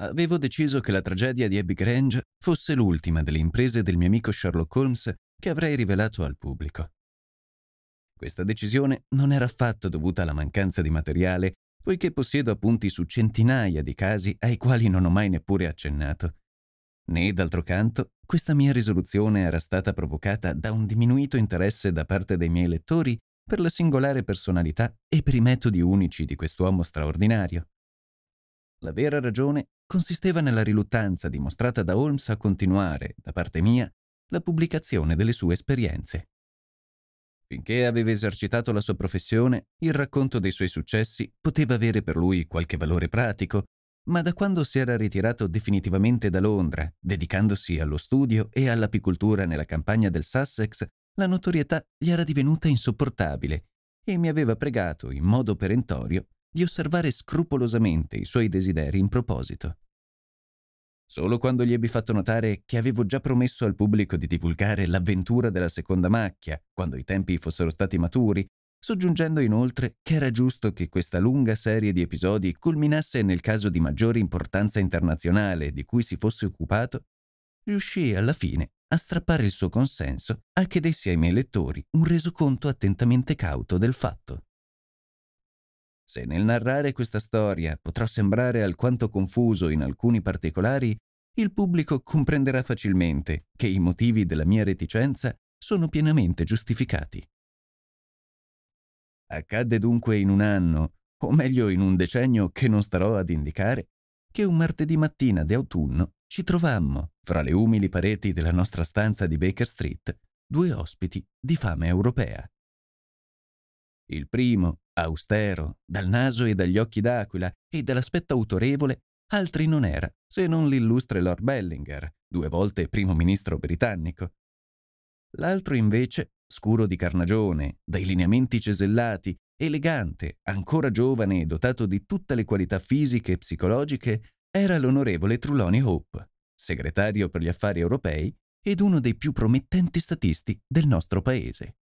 avevo deciso che la tragedia di Abby Grange fosse l'ultima delle imprese del mio amico Sherlock Holmes che avrei rivelato al pubblico. Questa decisione non era affatto dovuta alla mancanza di materiale, poiché possiedo appunti su centinaia di casi ai quali non ho mai neppure accennato. Né, d'altro canto, questa mia risoluzione era stata provocata da un diminuito interesse da parte dei miei lettori per la singolare personalità e per i metodi unici di quest'uomo straordinario. La vera ragione consisteva nella riluttanza dimostrata da Holmes a continuare, da parte mia, la pubblicazione delle sue esperienze. Finché aveva esercitato la sua professione, il racconto dei suoi successi poteva avere per lui qualche valore pratico, ma da quando si era ritirato definitivamente da Londra, dedicandosi allo studio e all'apicoltura nella campagna del Sussex, la notorietà gli era divenuta insopportabile e mi aveva pregato in modo perentorio di osservare scrupolosamente i suoi desideri in proposito. Solo quando gli ebbi fatto notare che avevo già promesso al pubblico di divulgare l'avventura della seconda macchia, quando i tempi fossero stati maturi, soggiungendo inoltre che era giusto che questa lunga serie di episodi culminasse nel caso di maggiore importanza internazionale di cui si fosse occupato, riuscii alla fine a strappare il suo consenso a che dessi ai miei lettori un resoconto attentamente cauto del fatto. Se nel narrare questa storia potrò sembrare alquanto confuso in alcuni particolari, il pubblico comprenderà facilmente che i motivi della mia reticenza sono pienamente giustificati. Accadde dunque in un anno, o meglio in un decennio che non starò ad indicare, che un martedì mattina di autunno ci trovammo, fra le umili pareti della nostra stanza di Baker Street, due ospiti di fame europea. Il primo, Austero, dal naso e dagli occhi d'aquila e dall'aspetto autorevole, altri non era, se non l'illustre Lord Bellinger, due volte primo ministro britannico. L'altro invece, scuro di carnagione, dai lineamenti cesellati, elegante, ancora giovane e dotato di tutte le qualità fisiche e psicologiche, era l'onorevole Truloni Hope, segretario per gli affari europei ed uno dei più promettenti statisti del nostro paese.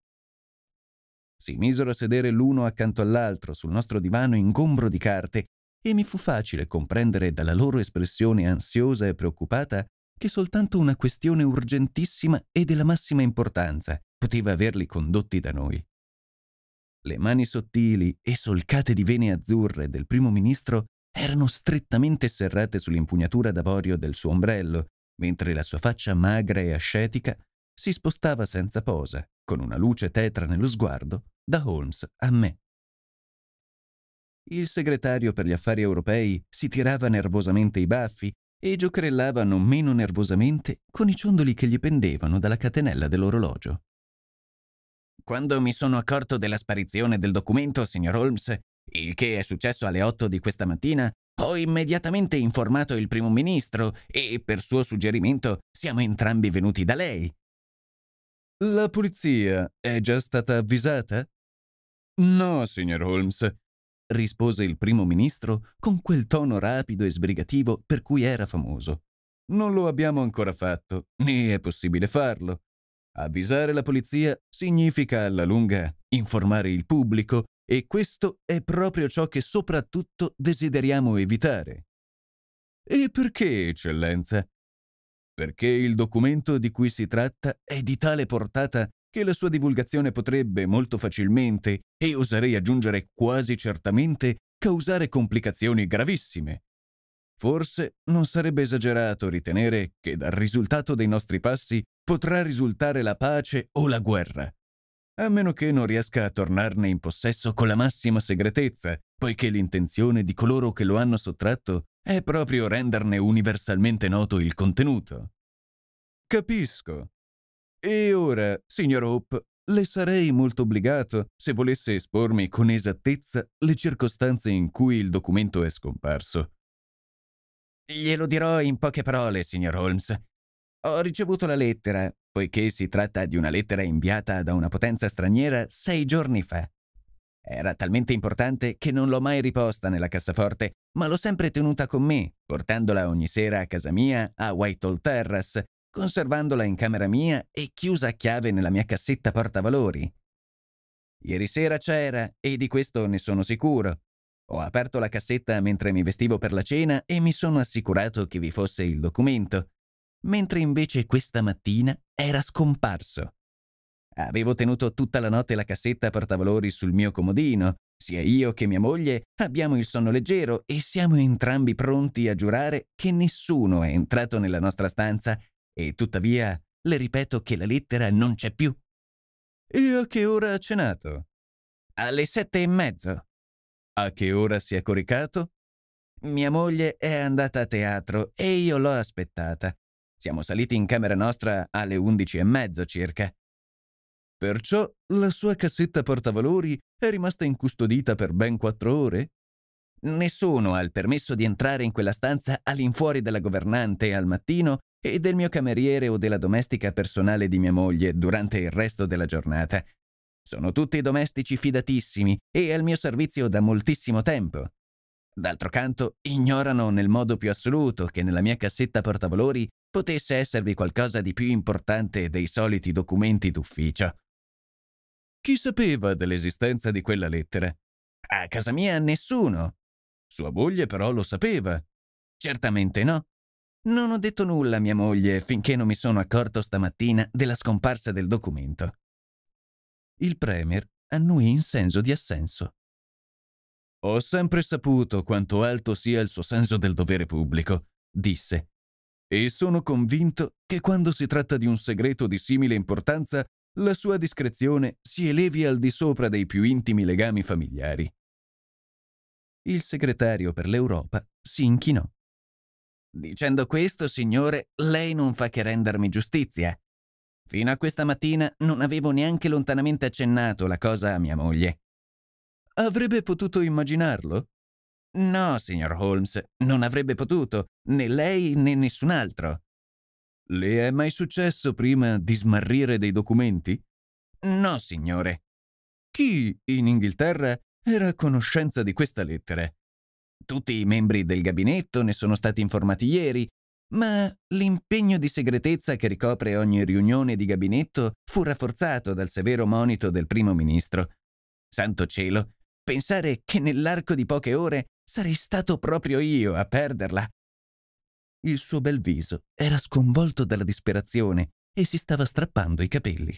Si misero a sedere l'uno accanto all'altro sul nostro divano ingombro di carte e mi fu facile comprendere dalla loro espressione ansiosa e preoccupata che soltanto una questione urgentissima e della massima importanza poteva averli condotti da noi. Le mani sottili e solcate di vene azzurre del primo ministro erano strettamente serrate sull'impugnatura d'avorio del suo ombrello, mentre la sua faccia magra e ascetica si spostava senza posa, con una luce tetra nello sguardo, da Holmes a me. Il segretario per gli affari europei si tirava nervosamente i baffi e giocherellava non meno nervosamente con i ciondoli che gli pendevano dalla catenella dell'orologio. Quando mi sono accorto della sparizione del documento, signor Holmes, il che è successo alle otto di questa mattina, ho immediatamente informato il primo ministro e, per suo suggerimento, siamo entrambi venuti da lei. La polizia è già stata avvisata? No, signor Holmes, rispose il primo ministro con quel tono rapido e sbrigativo per cui era famoso. Non lo abbiamo ancora fatto, né è possibile farlo. Avvisare la polizia significa alla lunga informare il pubblico e questo è proprio ciò che soprattutto desideriamo evitare. E perché, eccellenza? perché il documento di cui si tratta è di tale portata che la sua divulgazione potrebbe molto facilmente, e oserei aggiungere quasi certamente, causare complicazioni gravissime. Forse non sarebbe esagerato ritenere che dal risultato dei nostri passi potrà risultare la pace o la guerra, a meno che non riesca a tornarne in possesso con la massima segretezza, poiché l'intenzione di coloro che lo hanno sottratto è proprio renderne universalmente noto il contenuto. Capisco. E ora, signor Hope, le sarei molto obbligato se volesse espormi con esattezza le circostanze in cui il documento è scomparso. Glielo dirò in poche parole, signor Holmes. Ho ricevuto la lettera, poiché si tratta di una lettera inviata da una potenza straniera sei giorni fa. Era talmente importante che non l'ho mai riposta nella cassaforte, ma l'ho sempre tenuta con me, portandola ogni sera a casa mia a Whitehall Terrace, conservandola in camera mia e chiusa a chiave nella mia cassetta portavalori. Ieri sera c'era, e di questo ne sono sicuro. Ho aperto la cassetta mentre mi vestivo per la cena e mi sono assicurato che vi fosse il documento, mentre invece questa mattina era scomparso. Avevo tenuto tutta la notte la cassetta a portavalori sul mio comodino. Sia io che mia moglie abbiamo il sonno leggero e siamo entrambi pronti a giurare che nessuno è entrato nella nostra stanza e tuttavia le ripeto che la lettera non c'è più. E a che ora ha cenato? Alle sette e mezzo. A che ora si è coricato? Mia moglie è andata a teatro e io l'ho aspettata. Siamo saliti in camera nostra alle undici e mezzo circa. Perciò la sua cassetta portavalori è rimasta incustodita per ben quattro ore? Nessuno ha il permesso di entrare in quella stanza all'infuori della governante al mattino e del mio cameriere o della domestica personale di mia moglie durante il resto della giornata. Sono tutti domestici fidatissimi e al mio servizio da moltissimo tempo. D'altro canto, ignorano nel modo più assoluto che nella mia cassetta portavalori potesse esservi qualcosa di più importante dei soliti documenti d'ufficio. Chi sapeva dell'esistenza di quella lettera? A casa mia nessuno. Sua moglie però lo sapeva. Certamente no. Non ho detto nulla a mia moglie finché non mi sono accorto stamattina della scomparsa del documento. Il Premier annui in senso di assenso. Ho sempre saputo quanto alto sia il suo senso del dovere pubblico, disse, e sono convinto che quando si tratta di un segreto di simile importanza la sua discrezione si elevi al di sopra dei più intimi legami familiari. Il segretario per l'Europa si inchinò. Dicendo questo, signore, lei non fa che rendermi giustizia. Fino a questa mattina non avevo neanche lontanamente accennato la cosa a mia moglie. Avrebbe potuto immaginarlo? No, signor Holmes, non avrebbe potuto, né lei né nessun altro. Le è mai successo prima di smarrire dei documenti? No, signore. Chi in Inghilterra era a conoscenza di questa lettera? Tutti i membri del gabinetto ne sono stati informati ieri, ma l'impegno di segretezza che ricopre ogni riunione di gabinetto fu rafforzato dal severo monito del primo ministro. Santo cielo, pensare che nell'arco di poche ore sarei stato proprio io a perderla il suo bel viso era sconvolto dalla disperazione e si stava strappando i capelli.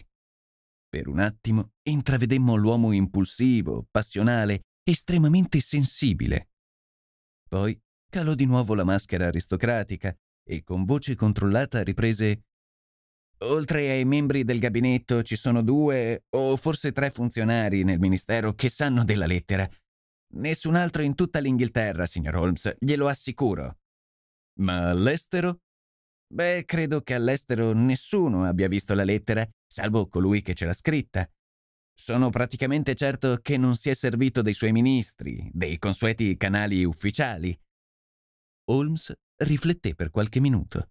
Per un attimo intravedemmo l'uomo impulsivo, passionale, estremamente sensibile. Poi calò di nuovo la maschera aristocratica e con voce controllata riprese Oltre ai membri del gabinetto ci sono due o forse tre funzionari nel ministero che sanno della lettera. Nessun altro in tutta l'Inghilterra, signor Holmes, glielo assicuro. Ma all'estero? Beh, credo che all'estero nessuno abbia visto la lettera, salvo colui che ce l'ha scritta. Sono praticamente certo che non si è servito dei suoi ministri, dei consueti canali ufficiali. Holmes rifletté per qualche minuto.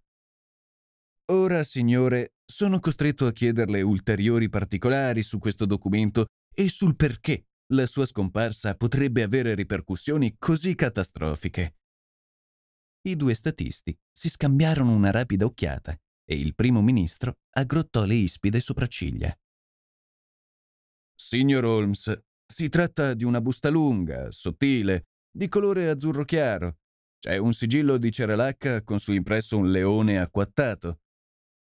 Ora, signore, sono costretto a chiederle ulteriori particolari su questo documento e sul perché la sua scomparsa potrebbe avere ripercussioni così catastrofiche. I due statisti si scambiarono una rapida occhiata e il primo ministro aggrottò le ispide sopracciglia. Signor Holmes, si tratta di una busta lunga, sottile, di colore azzurro chiaro. C'è un sigillo di ceralacca con su impresso un leone acquattato.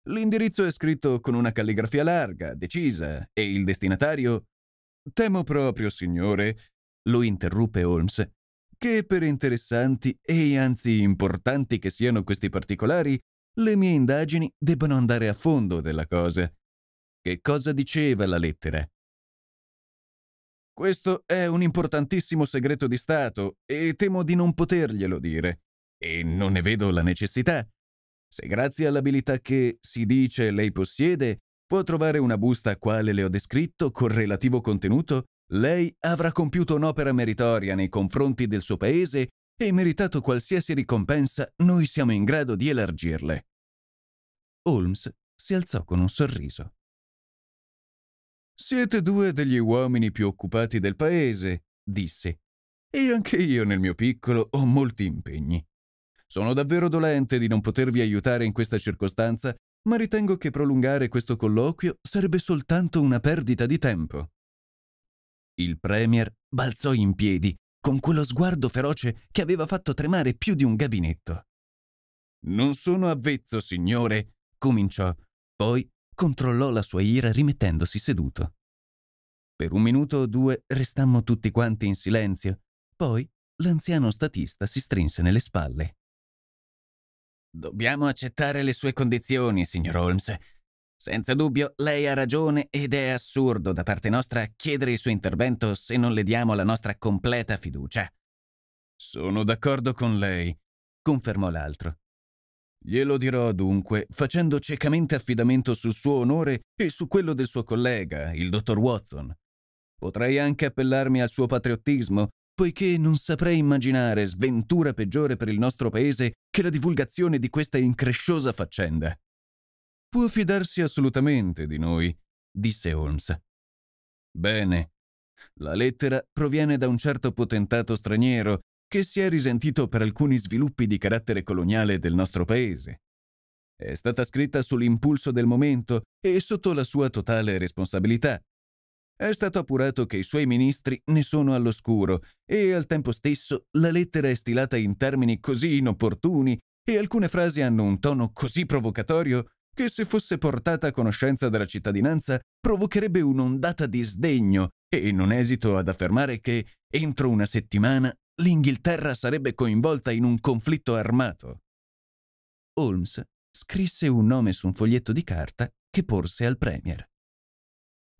L'indirizzo è scritto con una calligrafia larga, decisa, e il destinatario... Temo proprio, signore, lo interruppe Holmes, che per interessanti e anzi importanti che siano questi particolari, le mie indagini debbano andare a fondo della cosa. Che cosa diceva la lettera? Questo è un importantissimo segreto di Stato e temo di non poterglielo dire, e non ne vedo la necessità. Se grazie all'abilità che, si dice, lei possiede, può trovare una busta quale le ho descritto col relativo contenuto, lei avrà compiuto un'opera meritoria nei confronti del suo paese e meritato qualsiasi ricompensa noi siamo in grado di elargirle. Holmes si alzò con un sorriso. Siete due degli uomini più occupati del paese, disse, e anche io nel mio piccolo ho molti impegni. Sono davvero dolente di non potervi aiutare in questa circostanza, ma ritengo che prolungare questo colloquio sarebbe soltanto una perdita di tempo. Il Premier balzò in piedi con quello sguardo feroce che aveva fatto tremare più di un gabinetto. Non sono avvezzo, signore, cominciò, poi controllò la sua ira rimettendosi seduto. Per un minuto o due restammo tutti quanti in silenzio, poi l'anziano statista si strinse nelle spalle. Dobbiamo accettare le sue condizioni, signor Holmes. Senza dubbio, lei ha ragione ed è assurdo da parte nostra chiedere il suo intervento se non le diamo la nostra completa fiducia. Sono d'accordo con lei, confermò l'altro. Glielo dirò dunque, facendo ciecamente affidamento sul suo onore e su quello del suo collega, il dottor Watson. Potrei anche appellarmi al suo patriottismo, poiché non saprei immaginare sventura peggiore per il nostro paese che la divulgazione di questa incresciosa faccenda. Può fidarsi assolutamente di noi, disse Holmes. Bene. La lettera proviene da un certo potentato straniero che si è risentito per alcuni sviluppi di carattere coloniale del nostro paese. È stata scritta sull'impulso del momento e sotto la sua totale responsabilità. È stato appurato che i suoi ministri ne sono all'oscuro e al tempo stesso la lettera è stilata in termini così inopportuni e alcune frasi hanno un tono così provocatorio che se fosse portata a conoscenza della cittadinanza provocherebbe un'ondata di sdegno e non esito ad affermare che entro una settimana l'Inghilterra sarebbe coinvolta in un conflitto armato. Holmes scrisse un nome su un foglietto di carta che porse al Premier.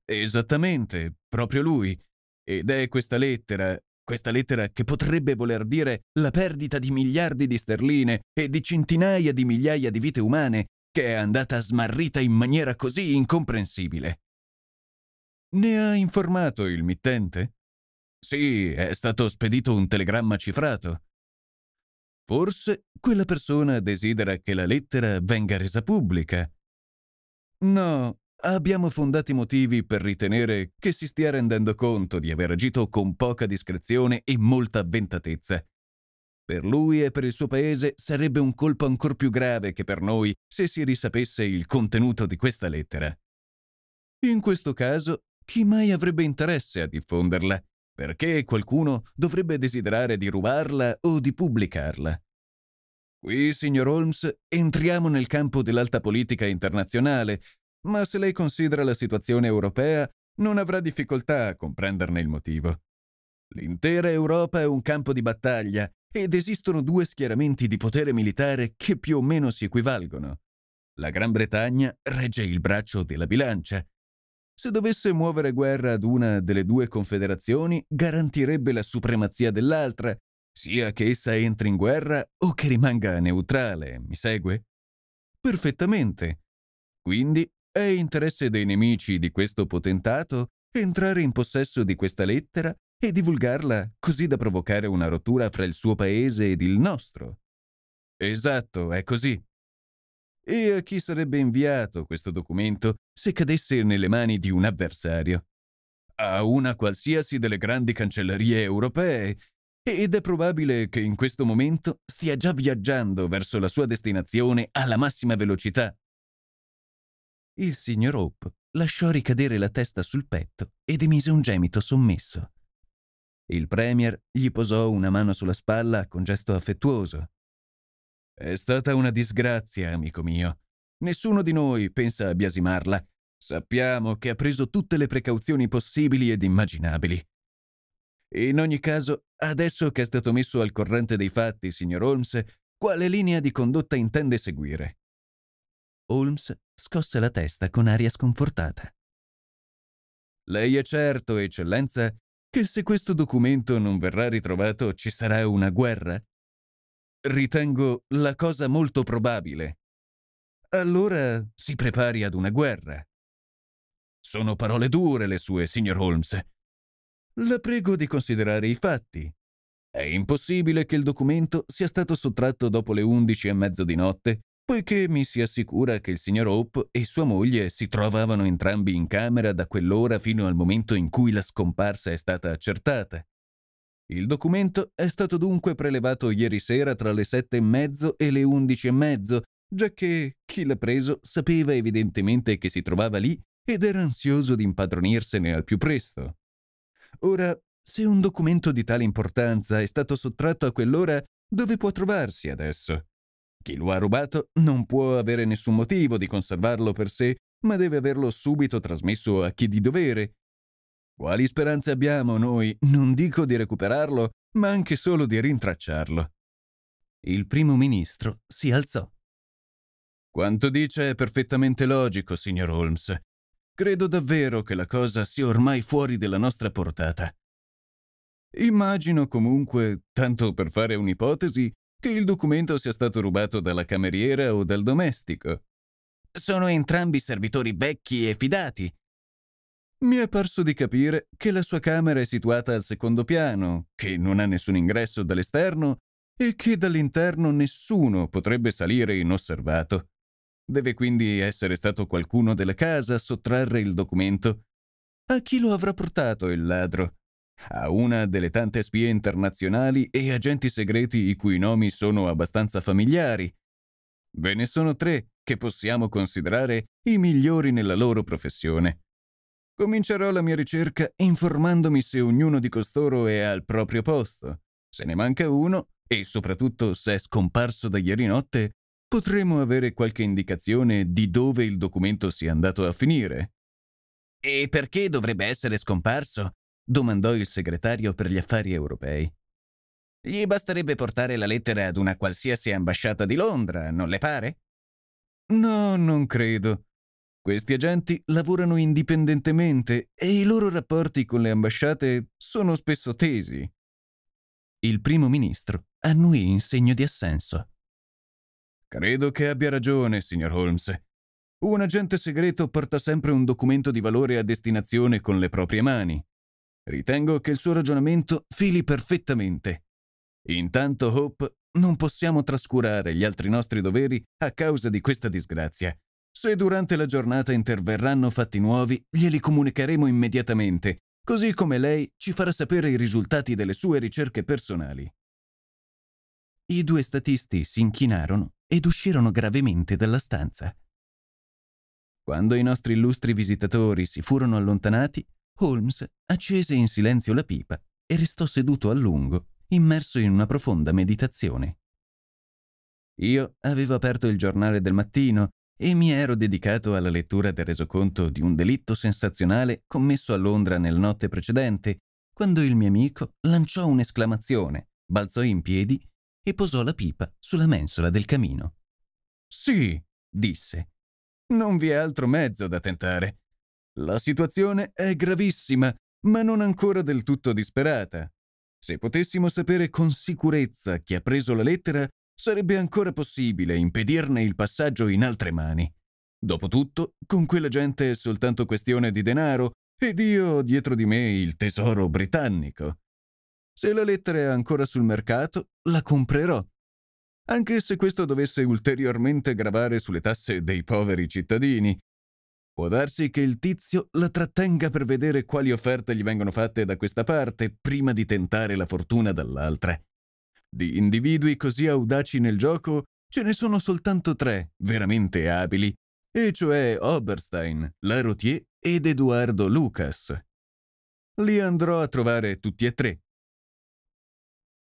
Esattamente, proprio lui. Ed è questa lettera, questa lettera che potrebbe voler dire la perdita di miliardi di sterline e di centinaia di migliaia di vite umane che è andata smarrita in maniera così incomprensibile. Ne ha informato il mittente? Sì, è stato spedito un telegramma cifrato. Forse quella persona desidera che la lettera venga resa pubblica. No, abbiamo fondati motivi per ritenere che si stia rendendo conto di aver agito con poca discrezione e molta avventatezza. Per lui e per il suo paese sarebbe un colpo ancor più grave che per noi se si risapesse il contenuto di questa lettera. In questo caso, chi mai avrebbe interesse a diffonderla? Perché qualcuno dovrebbe desiderare di rubarla o di pubblicarla? Qui, signor Holmes, entriamo nel campo dell'alta politica internazionale, ma se lei considera la situazione europea, non avrà difficoltà a comprenderne il motivo. L'intera Europa è un campo di battaglia ed esistono due schieramenti di potere militare che più o meno si equivalgono. La Gran Bretagna regge il braccio della bilancia. Se dovesse muovere guerra ad una delle due confederazioni, garantirebbe la supremazia dell'altra, sia che essa entri in guerra o che rimanga neutrale, mi segue? Perfettamente. Quindi è interesse dei nemici di questo potentato entrare in possesso di questa lettera e divulgarla così da provocare una rottura fra il suo paese ed il nostro. Esatto, è così. E a chi sarebbe inviato questo documento se cadesse nelle mani di un avversario? A una qualsiasi delle grandi cancellerie europee, ed è probabile che in questo momento stia già viaggiando verso la sua destinazione alla massima velocità. Il signor Hope lasciò ricadere la testa sul petto ed emise un gemito sommesso. Il Premier gli posò una mano sulla spalla con gesto affettuoso. È stata una disgrazia, amico mio. Nessuno di noi pensa a biasimarla. Sappiamo che ha preso tutte le precauzioni possibili ed immaginabili. In ogni caso, adesso che è stato messo al corrente dei fatti, signor Holmes, quale linea di condotta intende seguire? Holmes scosse la testa con aria sconfortata. Lei è certo, eccellenza, che se questo documento non verrà ritrovato ci sarà una guerra? Ritengo la cosa molto probabile. Allora si prepari ad una guerra. Sono parole dure le sue, signor Holmes. La prego di considerare i fatti. È impossibile che il documento sia stato sottratto dopo le undici e mezzo di notte poiché mi si assicura che il signor Hope e sua moglie si trovavano entrambi in camera da quell'ora fino al momento in cui la scomparsa è stata accertata. Il documento è stato dunque prelevato ieri sera tra le sette e mezzo e le undici e mezzo, giacché chi l'ha preso sapeva evidentemente che si trovava lì ed era ansioso di impadronirsene al più presto. Ora, se un documento di tale importanza è stato sottratto a quell'ora, dove può trovarsi adesso? Chi lo ha rubato non può avere nessun motivo di conservarlo per sé, ma deve averlo subito trasmesso a chi di dovere. Quali speranze abbiamo noi, non dico di recuperarlo, ma anche solo di rintracciarlo? Il primo ministro si alzò. Quanto dice è perfettamente logico, signor Holmes. Credo davvero che la cosa sia ormai fuori della nostra portata. Immagino comunque, tanto per fare un'ipotesi, che il documento sia stato rubato dalla cameriera o dal domestico. Sono entrambi servitori vecchi e fidati. Mi è parso di capire che la sua camera è situata al secondo piano, che non ha nessun ingresso dall'esterno e che dall'interno nessuno potrebbe salire inosservato. Deve quindi essere stato qualcuno della casa a sottrarre il documento. A chi lo avrà portato il ladro? a una delle tante spie internazionali e agenti segreti i cui nomi sono abbastanza familiari. Ve ne sono tre che possiamo considerare i migliori nella loro professione. Comincerò la mia ricerca informandomi se ognuno di costoro è al proprio posto. Se ne manca uno, e soprattutto se è scomparso da ieri notte, potremo avere qualche indicazione di dove il documento sia andato a finire. E perché dovrebbe essere scomparso? domandò il segretario per gli affari europei. Gli basterebbe portare la lettera ad una qualsiasi ambasciata di Londra, non le pare? No, non credo. Questi agenti lavorano indipendentemente e i loro rapporti con le ambasciate sono spesso tesi. Il primo ministro annui in segno di assenso. Credo che abbia ragione, signor Holmes. Un agente segreto porta sempre un documento di valore a destinazione con le proprie mani. Ritengo che il suo ragionamento fili perfettamente. Intanto, Hope, non possiamo trascurare gli altri nostri doveri a causa di questa disgrazia. Se durante la giornata interverranno fatti nuovi, glieli comunicheremo immediatamente, così come lei ci farà sapere i risultati delle sue ricerche personali. I due statisti si inchinarono ed uscirono gravemente dalla stanza. Quando i nostri illustri visitatori si furono allontanati, Holmes accese in silenzio la pipa e restò seduto a lungo, immerso in una profonda meditazione. Io avevo aperto il giornale del mattino e mi ero dedicato alla lettura del resoconto di un delitto sensazionale commesso a Londra nella notte precedente, quando il mio amico lanciò un'esclamazione, balzò in piedi e posò la pipa sulla mensola del camino. Sì, disse. Non vi è altro mezzo da tentare. La situazione è gravissima, ma non ancora del tutto disperata. Se potessimo sapere con sicurezza chi ha preso la lettera, sarebbe ancora possibile impedirne il passaggio in altre mani. Dopotutto, con quella gente è soltanto questione di denaro ed io ho dietro di me il tesoro britannico. Se la lettera è ancora sul mercato, la comprerò. Anche se questo dovesse ulteriormente gravare sulle tasse dei poveri cittadini, Può darsi che il tizio la trattenga per vedere quali offerte gli vengono fatte da questa parte prima di tentare la fortuna dall'altra. Di individui così audaci nel gioco ce ne sono soltanto tre veramente abili, e cioè Oberstein, Larotier ed Edoardo Lucas. Li andrò a trovare tutti e tre.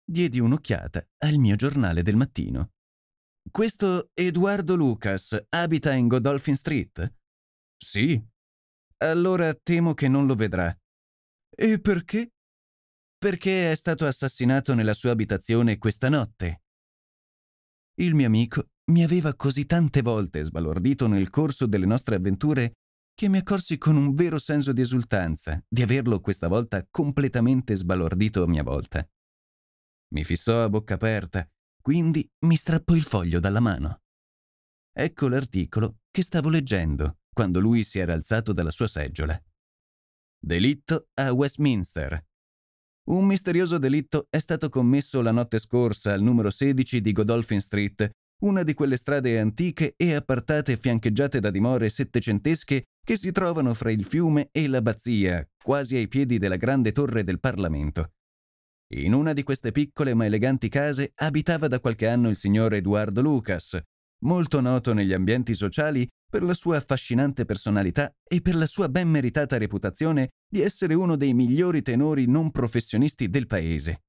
Diedi un'occhiata al mio giornale del mattino. Questo Edoardo Lucas abita in Godolphin Street? Sì. Allora temo che non lo vedrà. E perché? Perché è stato assassinato nella sua abitazione questa notte. Il mio amico mi aveva così tante volte sbalordito nel corso delle nostre avventure che mi accorsi con un vero senso di esultanza di averlo questa volta completamente sbalordito a mia volta. Mi fissò a bocca aperta, quindi mi strappò il foglio dalla mano. Ecco l'articolo che stavo leggendo quando lui si era alzato dalla sua seggiola. Delitto a Westminster. Un misterioso delitto è stato commesso la notte scorsa al numero 16 di Godolphin Street, una di quelle strade antiche e appartate fiancheggiate da dimore settecentesche che si trovano fra il fiume e l'abbazia, quasi ai piedi della grande torre del Parlamento. In una di queste piccole ma eleganti case abitava da qualche anno il signor Eduardo Lucas, molto noto negli ambienti sociali per la sua affascinante personalità e per la sua ben meritata reputazione di essere uno dei migliori tenori non professionisti del paese.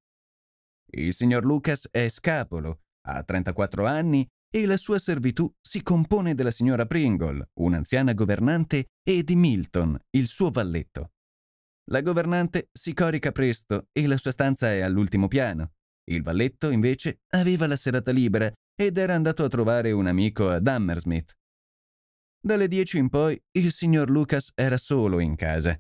Il signor Lucas è scapolo, ha 34 anni e la sua servitù si compone della signora Pringle, un'anziana governante, e di Milton, il suo valletto. La governante si corica presto e la sua stanza è all'ultimo piano. Il valletto, invece, aveva la serata libera ed era andato a trovare un amico ad Hammersmith, dalle 10 in poi il signor Lucas era solo in casa.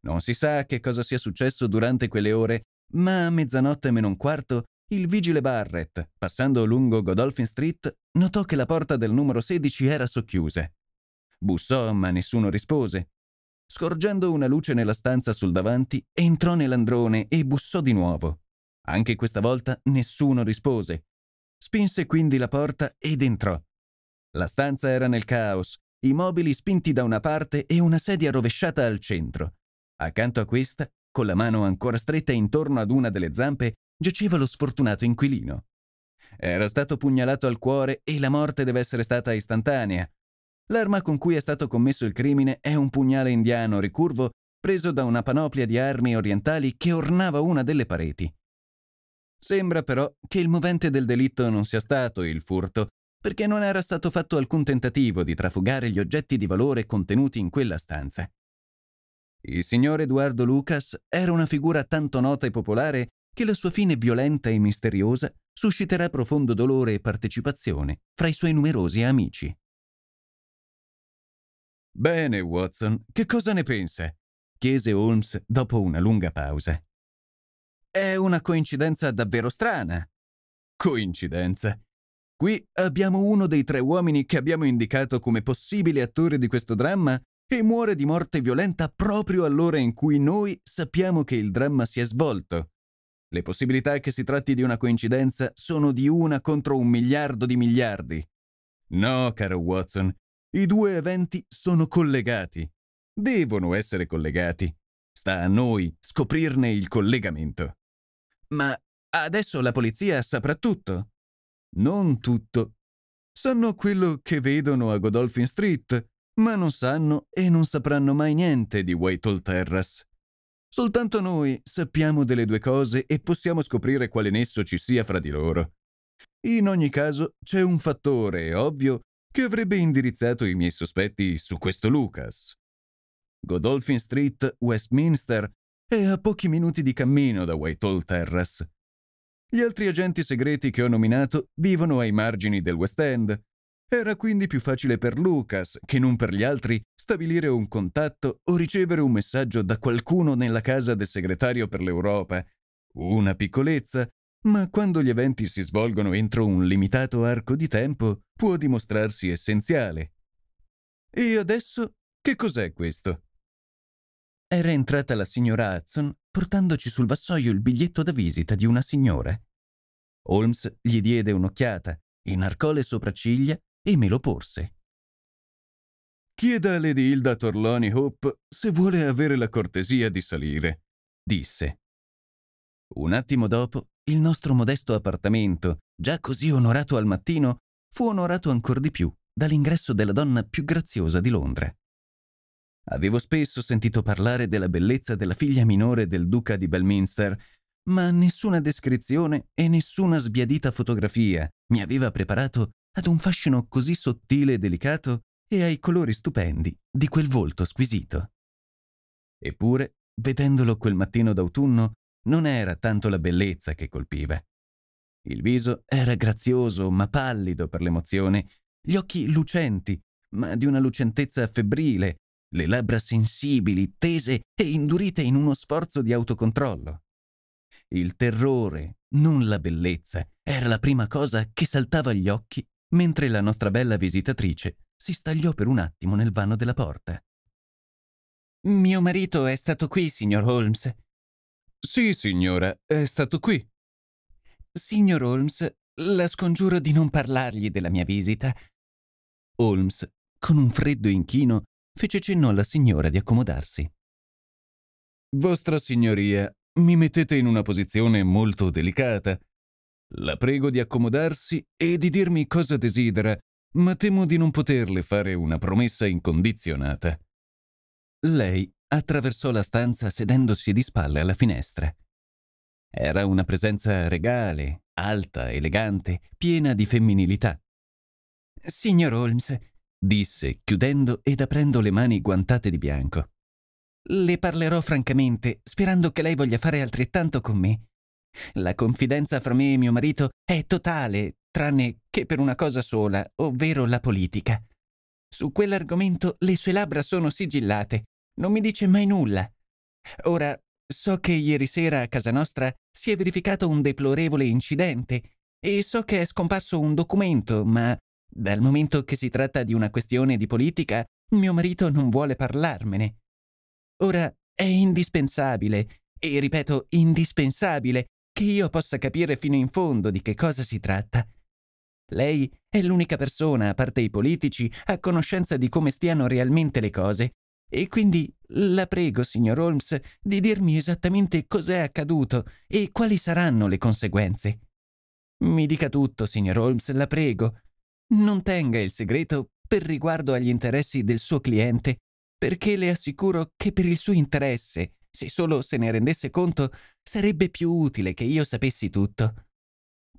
Non si sa che cosa sia successo durante quelle ore, ma a mezzanotte meno un quarto il vigile Barrett, passando lungo Godolphin Street, notò che la porta del numero 16 era socchiusa. Bussò, ma nessuno rispose. Scorgendo una luce nella stanza sul davanti, entrò nell'androne e bussò di nuovo. Anche questa volta nessuno rispose. Spinse quindi la porta ed entrò. La stanza era nel caos, i mobili spinti da una parte e una sedia rovesciata al centro. Accanto a questa, con la mano ancora stretta intorno ad una delle zampe, giaceva lo sfortunato inquilino. Era stato pugnalato al cuore e la morte deve essere stata istantanea. L'arma con cui è stato commesso il crimine è un pugnale indiano ricurvo preso da una panoplia di armi orientali che ornava una delle pareti. Sembra però che il movente del delitto non sia stato il furto, perché non era stato fatto alcun tentativo di trafugare gli oggetti di valore contenuti in quella stanza. Il signor Edoardo Lucas era una figura tanto nota e popolare che la sua fine violenta e misteriosa susciterà profondo dolore e partecipazione fra i suoi numerosi amici. Bene, Watson, che cosa ne pensa? chiese Holmes dopo una lunga pausa. È una coincidenza davvero strana. Coincidenza? Qui abbiamo uno dei tre uomini che abbiamo indicato come possibile attore di questo dramma e muore di morte violenta proprio all'ora in cui noi sappiamo che il dramma si è svolto. Le possibilità che si tratti di una coincidenza sono di una contro un miliardo di miliardi. No, caro Watson, i due eventi sono collegati. Devono essere collegati. Sta a noi scoprirne il collegamento. Ma adesso la polizia saprà tutto. Non tutto. Sanno quello che vedono a Godolphin Street, ma non sanno e non sapranno mai niente di Whitehall Terrace. Soltanto noi sappiamo delle due cose e possiamo scoprire quale nesso ci sia fra di loro. In ogni caso, c'è un fattore ovvio che avrebbe indirizzato i miei sospetti su questo Lucas. Godolphin Street, Westminster, è a pochi minuti di cammino da Whitehall Terrace. Gli altri agenti segreti che ho nominato vivono ai margini del West End. Era quindi più facile per Lucas, che non per gli altri, stabilire un contatto o ricevere un messaggio da qualcuno nella casa del segretario per l'Europa. Una piccolezza, ma quando gli eventi si svolgono entro un limitato arco di tempo può dimostrarsi essenziale. E adesso che cos'è questo? Era entrata la signora Hudson portandoci sul vassoio il biglietto da visita di una signora. Holmes gli diede un'occhiata, inarcò le sopracciglia e me lo porse. Chieda a Lady Hilda Torloni Hope se vuole avere la cortesia di salire, disse. Un attimo dopo, il nostro modesto appartamento, già così onorato al mattino, fu onorato ancor di più dall'ingresso della donna più graziosa di Londra. Avevo spesso sentito parlare della bellezza della figlia minore del duca di Belminster, ma nessuna descrizione e nessuna sbiadita fotografia mi aveva preparato ad un fascino così sottile e delicato e ai colori stupendi di quel volto squisito. Eppure, vedendolo quel mattino d'autunno, non era tanto la bellezza che colpiva. Il viso era grazioso ma pallido per l'emozione, gli occhi lucenti, ma di una lucentezza febbrile le labbra sensibili, tese e indurite in uno sforzo di autocontrollo. Il terrore, non la bellezza, era la prima cosa che saltava agli occhi mentre la nostra bella visitatrice si stagliò per un attimo nel vano della porta. Mio marito è stato qui, signor Holmes. Sì, signora, è stato qui. Signor Holmes, la scongiuro di non parlargli della mia visita. Holmes, con un freddo inchino, fece cenno alla signora di accomodarsi. Vostra signoria, mi mettete in una posizione molto delicata. La prego di accomodarsi e di dirmi cosa desidera, ma temo di non poterle fare una promessa incondizionata. Lei attraversò la stanza sedendosi di spalle alla finestra. Era una presenza regale, alta, elegante, piena di femminilità. Signor Holmes, disse, chiudendo ed aprendo le mani guantate di bianco. Le parlerò francamente, sperando che lei voglia fare altrettanto con me. La confidenza fra me e mio marito è totale, tranne che per una cosa sola, ovvero la politica. Su quell'argomento le sue labbra sono sigillate, non mi dice mai nulla. Ora, so che ieri sera a casa nostra si è verificato un deplorevole incidente e so che è scomparso un documento, ma dal momento che si tratta di una questione di politica, mio marito non vuole parlarmene. Ora è indispensabile, e ripeto indispensabile, che io possa capire fino in fondo di che cosa si tratta. Lei è l'unica persona, a parte i politici, a conoscenza di come stiano realmente le cose, e quindi la prego, signor Holmes, di dirmi esattamente cos'è accaduto e quali saranno le conseguenze. Mi dica tutto, signor Holmes, la prego, non tenga il segreto per riguardo agli interessi del suo cliente, perché le assicuro che per il suo interesse, se solo se ne rendesse conto, sarebbe più utile che io sapessi tutto.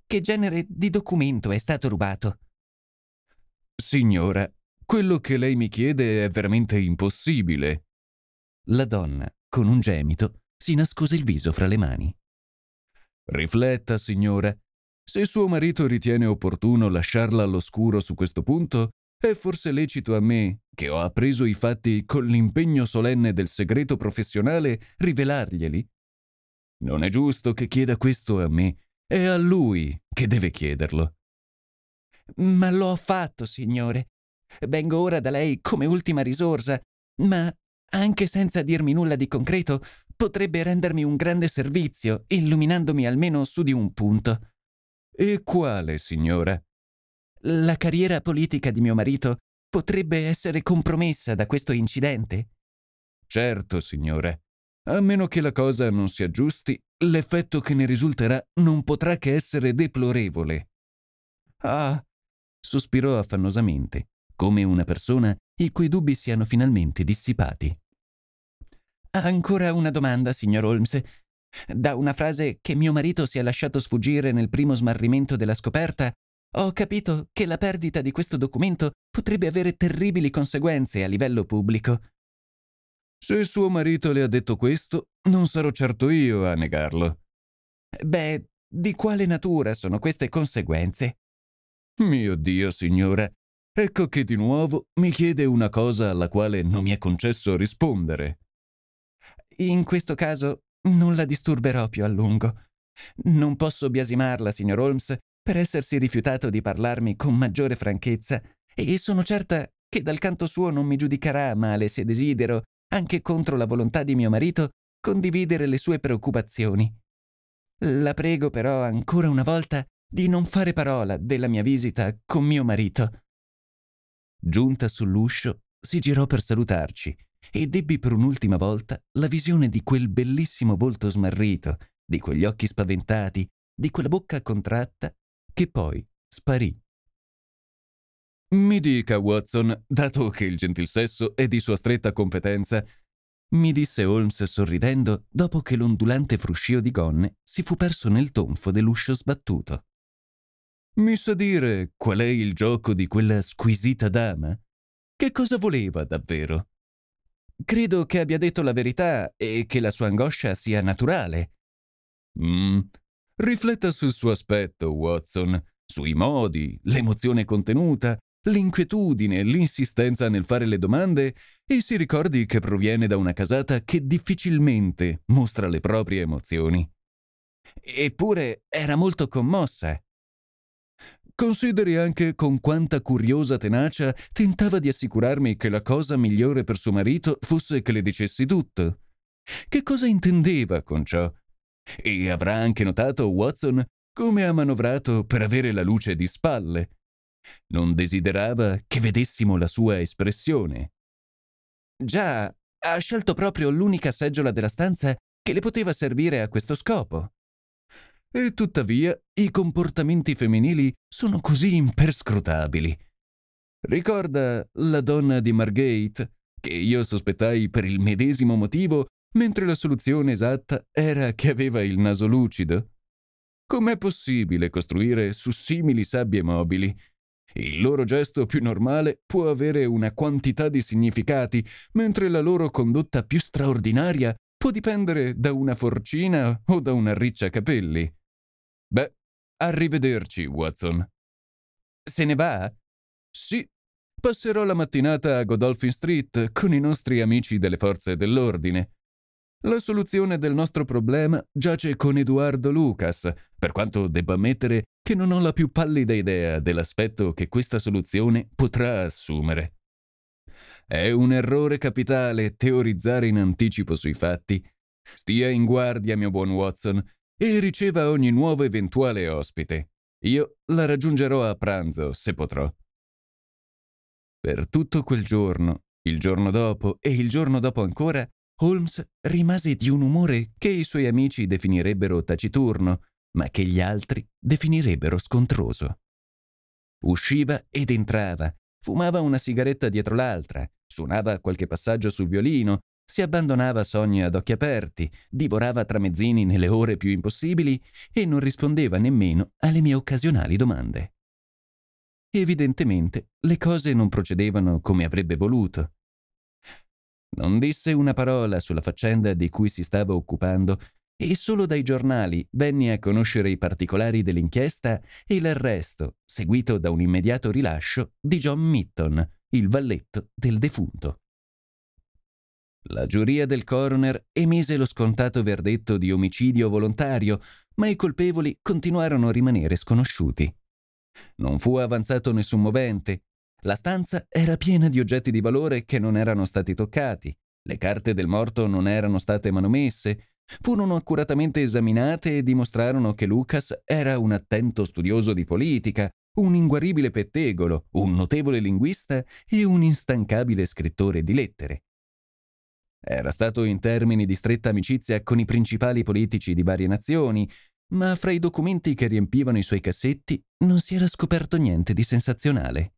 Che genere di documento è stato rubato? Signora, quello che lei mi chiede è veramente impossibile. La donna, con un gemito, si nascose il viso fra le mani. Rifletta, signora, se suo marito ritiene opportuno lasciarla all'oscuro su questo punto, è forse lecito a me, che ho appreso i fatti con l'impegno solenne del segreto professionale, rivelarglieli? Non è giusto che chieda questo a me, è a lui che deve chiederlo. Ma l'ho fatto, signore. Vengo ora da lei come ultima risorsa, ma anche senza dirmi nulla di concreto, potrebbe rendermi un grande servizio, illuminandomi almeno su di un punto. E quale, signora? La carriera politica di mio marito potrebbe essere compromessa da questo incidente? Certo, signora. A meno che la cosa non si aggiusti, l'effetto che ne risulterà non potrà che essere deplorevole. Ah, sospirò affannosamente, come una persona i cui dubbi siano finalmente dissipati. Ancora una domanda, signor Holmes. Da una frase che mio marito si è lasciato sfuggire nel primo smarrimento della scoperta, ho capito che la perdita di questo documento potrebbe avere terribili conseguenze a livello pubblico. Se suo marito le ha detto questo, non sarò certo io a negarlo. Beh, di quale natura sono queste conseguenze? Mio Dio, signora, ecco che di nuovo mi chiede una cosa alla quale non mi è concesso rispondere. In questo caso non la disturberò più a lungo. Non posso biasimarla, signor Holmes, per essersi rifiutato di parlarmi con maggiore franchezza, e sono certa che dal canto suo non mi giudicherà male se desidero, anche contro la volontà di mio marito, condividere le sue preoccupazioni. La prego però ancora una volta di non fare parola della mia visita con mio marito. Giunta sull'uscio, si girò per salutarci ed ebbi per un'ultima volta la visione di quel bellissimo volto smarrito, di quegli occhi spaventati, di quella bocca contratta, che poi sparì. Mi dica, Watson, dato che il gentil sesso è di sua stretta competenza, mi disse Holmes sorridendo dopo che l'ondulante fruscio di gonne si fu perso nel tonfo dell'uscio sbattuto. Mi sa dire qual è il gioco di quella squisita dama? Che cosa voleva davvero? Credo che abbia detto la verità e che la sua angoscia sia naturale. Mm. Rifletta sul suo aspetto, Watson, sui modi, l'emozione contenuta, l'inquietudine, l'insistenza nel fare le domande e si ricordi che proviene da una casata che difficilmente mostra le proprie emozioni. Eppure era molto commossa. Consideri anche con quanta curiosa tenacia tentava di assicurarmi che la cosa migliore per suo marito fosse che le dicessi tutto. Che cosa intendeva con ciò? E avrà anche notato Watson come ha manovrato per avere la luce di spalle. Non desiderava che vedessimo la sua espressione. Già, ha scelto proprio l'unica seggiola della stanza che le poteva servire a questo scopo. E tuttavia i comportamenti femminili sono così imperscrutabili. Ricorda la donna di Margate, che io sospettai per il medesimo motivo, mentre la soluzione esatta era che aveva il naso lucido? Com'è possibile costruire su simili sabbie mobili? Il loro gesto più normale può avere una quantità di significati, mentre la loro condotta più straordinaria può dipendere da una forcina o da una riccia capelli. Beh, arrivederci, Watson. Se ne va? Sì. Passerò la mattinata a Godolphin Street con i nostri amici delle forze dell'ordine. La soluzione del nostro problema giace con Edoardo Lucas, per quanto debba ammettere che non ho la più pallida idea dell'aspetto che questa soluzione potrà assumere. È un errore capitale teorizzare in anticipo sui fatti. Stia in guardia, mio buon Watson, e riceva ogni nuovo eventuale ospite. Io la raggiungerò a pranzo, se potrò. Per tutto quel giorno, il giorno dopo e il giorno dopo ancora, Holmes rimase di un umore che i suoi amici definirebbero taciturno, ma che gli altri definirebbero scontroso. Usciva ed entrava, fumava una sigaretta dietro l'altra, suonava qualche passaggio sul violino si abbandonava a sogni ad occhi aperti, divorava tramezzini nelle ore più impossibili e non rispondeva nemmeno alle mie occasionali domande. Evidentemente le cose non procedevano come avrebbe voluto. Non disse una parola sulla faccenda di cui si stava occupando e solo dai giornali venni a conoscere i particolari dell'inchiesta e l'arresto, seguito da un immediato rilascio, di John Mitton, il valletto del defunto. La giuria del coroner emise lo scontato verdetto di omicidio volontario, ma i colpevoli continuarono a rimanere sconosciuti. Non fu avanzato nessun movente. La stanza era piena di oggetti di valore che non erano stati toccati. Le carte del morto non erano state manomesse, furono accuratamente esaminate e dimostrarono che Lucas era un attento studioso di politica, un inguaribile pettegolo, un notevole linguista e un instancabile scrittore di lettere. Era stato in termini di stretta amicizia con i principali politici di varie nazioni, ma fra i documenti che riempivano i suoi cassetti non si era scoperto niente di sensazionale.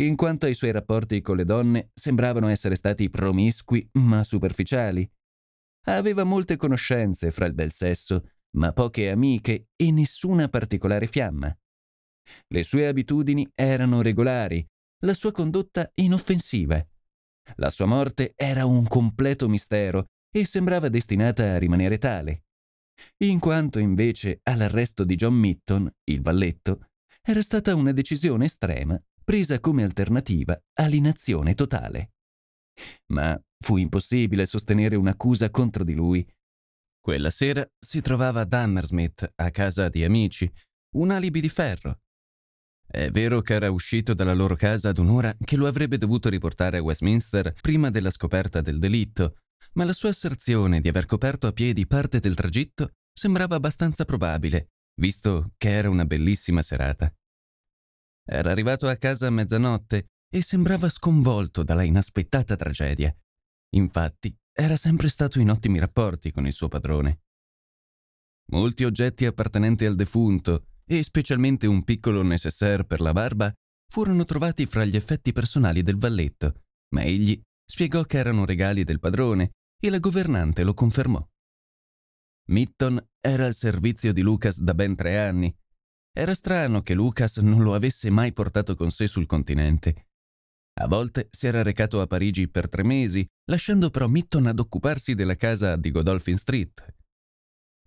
In quanto ai suoi rapporti con le donne, sembravano essere stati promiscui ma superficiali. Aveva molte conoscenze fra il bel sesso, ma poche amiche e nessuna particolare fiamma. Le sue abitudini erano regolari, la sua condotta inoffensiva la sua morte era un completo mistero e sembrava destinata a rimanere tale. In quanto invece all'arresto di John Mitton, il valletto, era stata una decisione estrema presa come alternativa all'inazione totale. Ma fu impossibile sostenere un'accusa contro di lui. Quella sera si trovava ad Hammersmith, a casa di amici, un alibi di ferro è vero che era uscito dalla loro casa ad un'ora che lo avrebbe dovuto riportare a Westminster prima della scoperta del delitto, ma la sua asserzione di aver coperto a piedi parte del tragitto sembrava abbastanza probabile, visto che era una bellissima serata. Era arrivato a casa a mezzanotte e sembrava sconvolto dalla inaspettata tragedia. Infatti, era sempre stato in ottimi rapporti con il suo padrone. Molti oggetti appartenenti al defunto, e specialmente un piccolo necessaire per la barba furono trovati fra gli effetti personali del valletto, ma egli spiegò che erano regali del padrone e la governante lo confermò. Mitton era al servizio di Lucas da ben tre anni. Era strano che Lucas non lo avesse mai portato con sé sul continente. A volte si era recato a Parigi per tre mesi, lasciando però Mitton ad occuparsi della casa di Godolphin Street.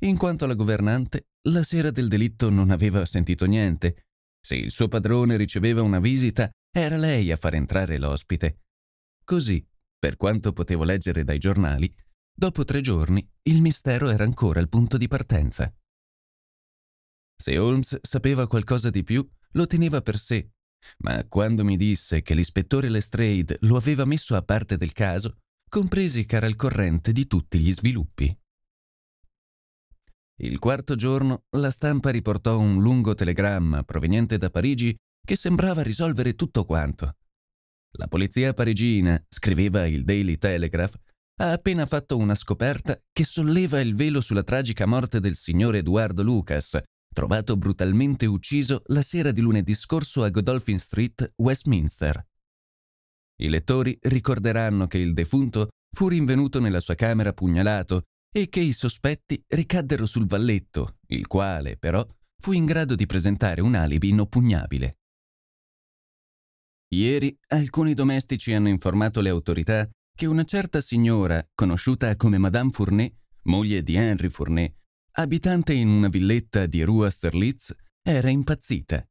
In quanto alla governante, la sera del delitto non aveva sentito niente. Se il suo padrone riceveva una visita, era lei a far entrare l'ospite. Così, per quanto potevo leggere dai giornali, dopo tre giorni il mistero era ancora il punto di partenza. Se Holmes sapeva qualcosa di più, lo teneva per sé, ma quando mi disse che l'ispettore Lestrade lo aveva messo a parte del caso, compresi che era al corrente di tutti gli sviluppi. Il quarto giorno la stampa riportò un lungo telegramma proveniente da Parigi che sembrava risolvere tutto quanto. La polizia parigina, scriveva il Daily Telegraph, ha appena fatto una scoperta che solleva il velo sulla tragica morte del signor Eduardo Lucas, trovato brutalmente ucciso la sera di lunedì scorso a Godolphin Street, Westminster. I lettori ricorderanno che il defunto fu rinvenuto nella sua camera pugnalato e che i sospetti ricaddero sul valletto, il quale, però, fu in grado di presentare un alibi inoppugnabile. Ieri alcuni domestici hanno informato le autorità che una certa signora, conosciuta come Madame Fournet, moglie di Henry Fournet, abitante in una villetta di Rue Asterlitz, era impazzita.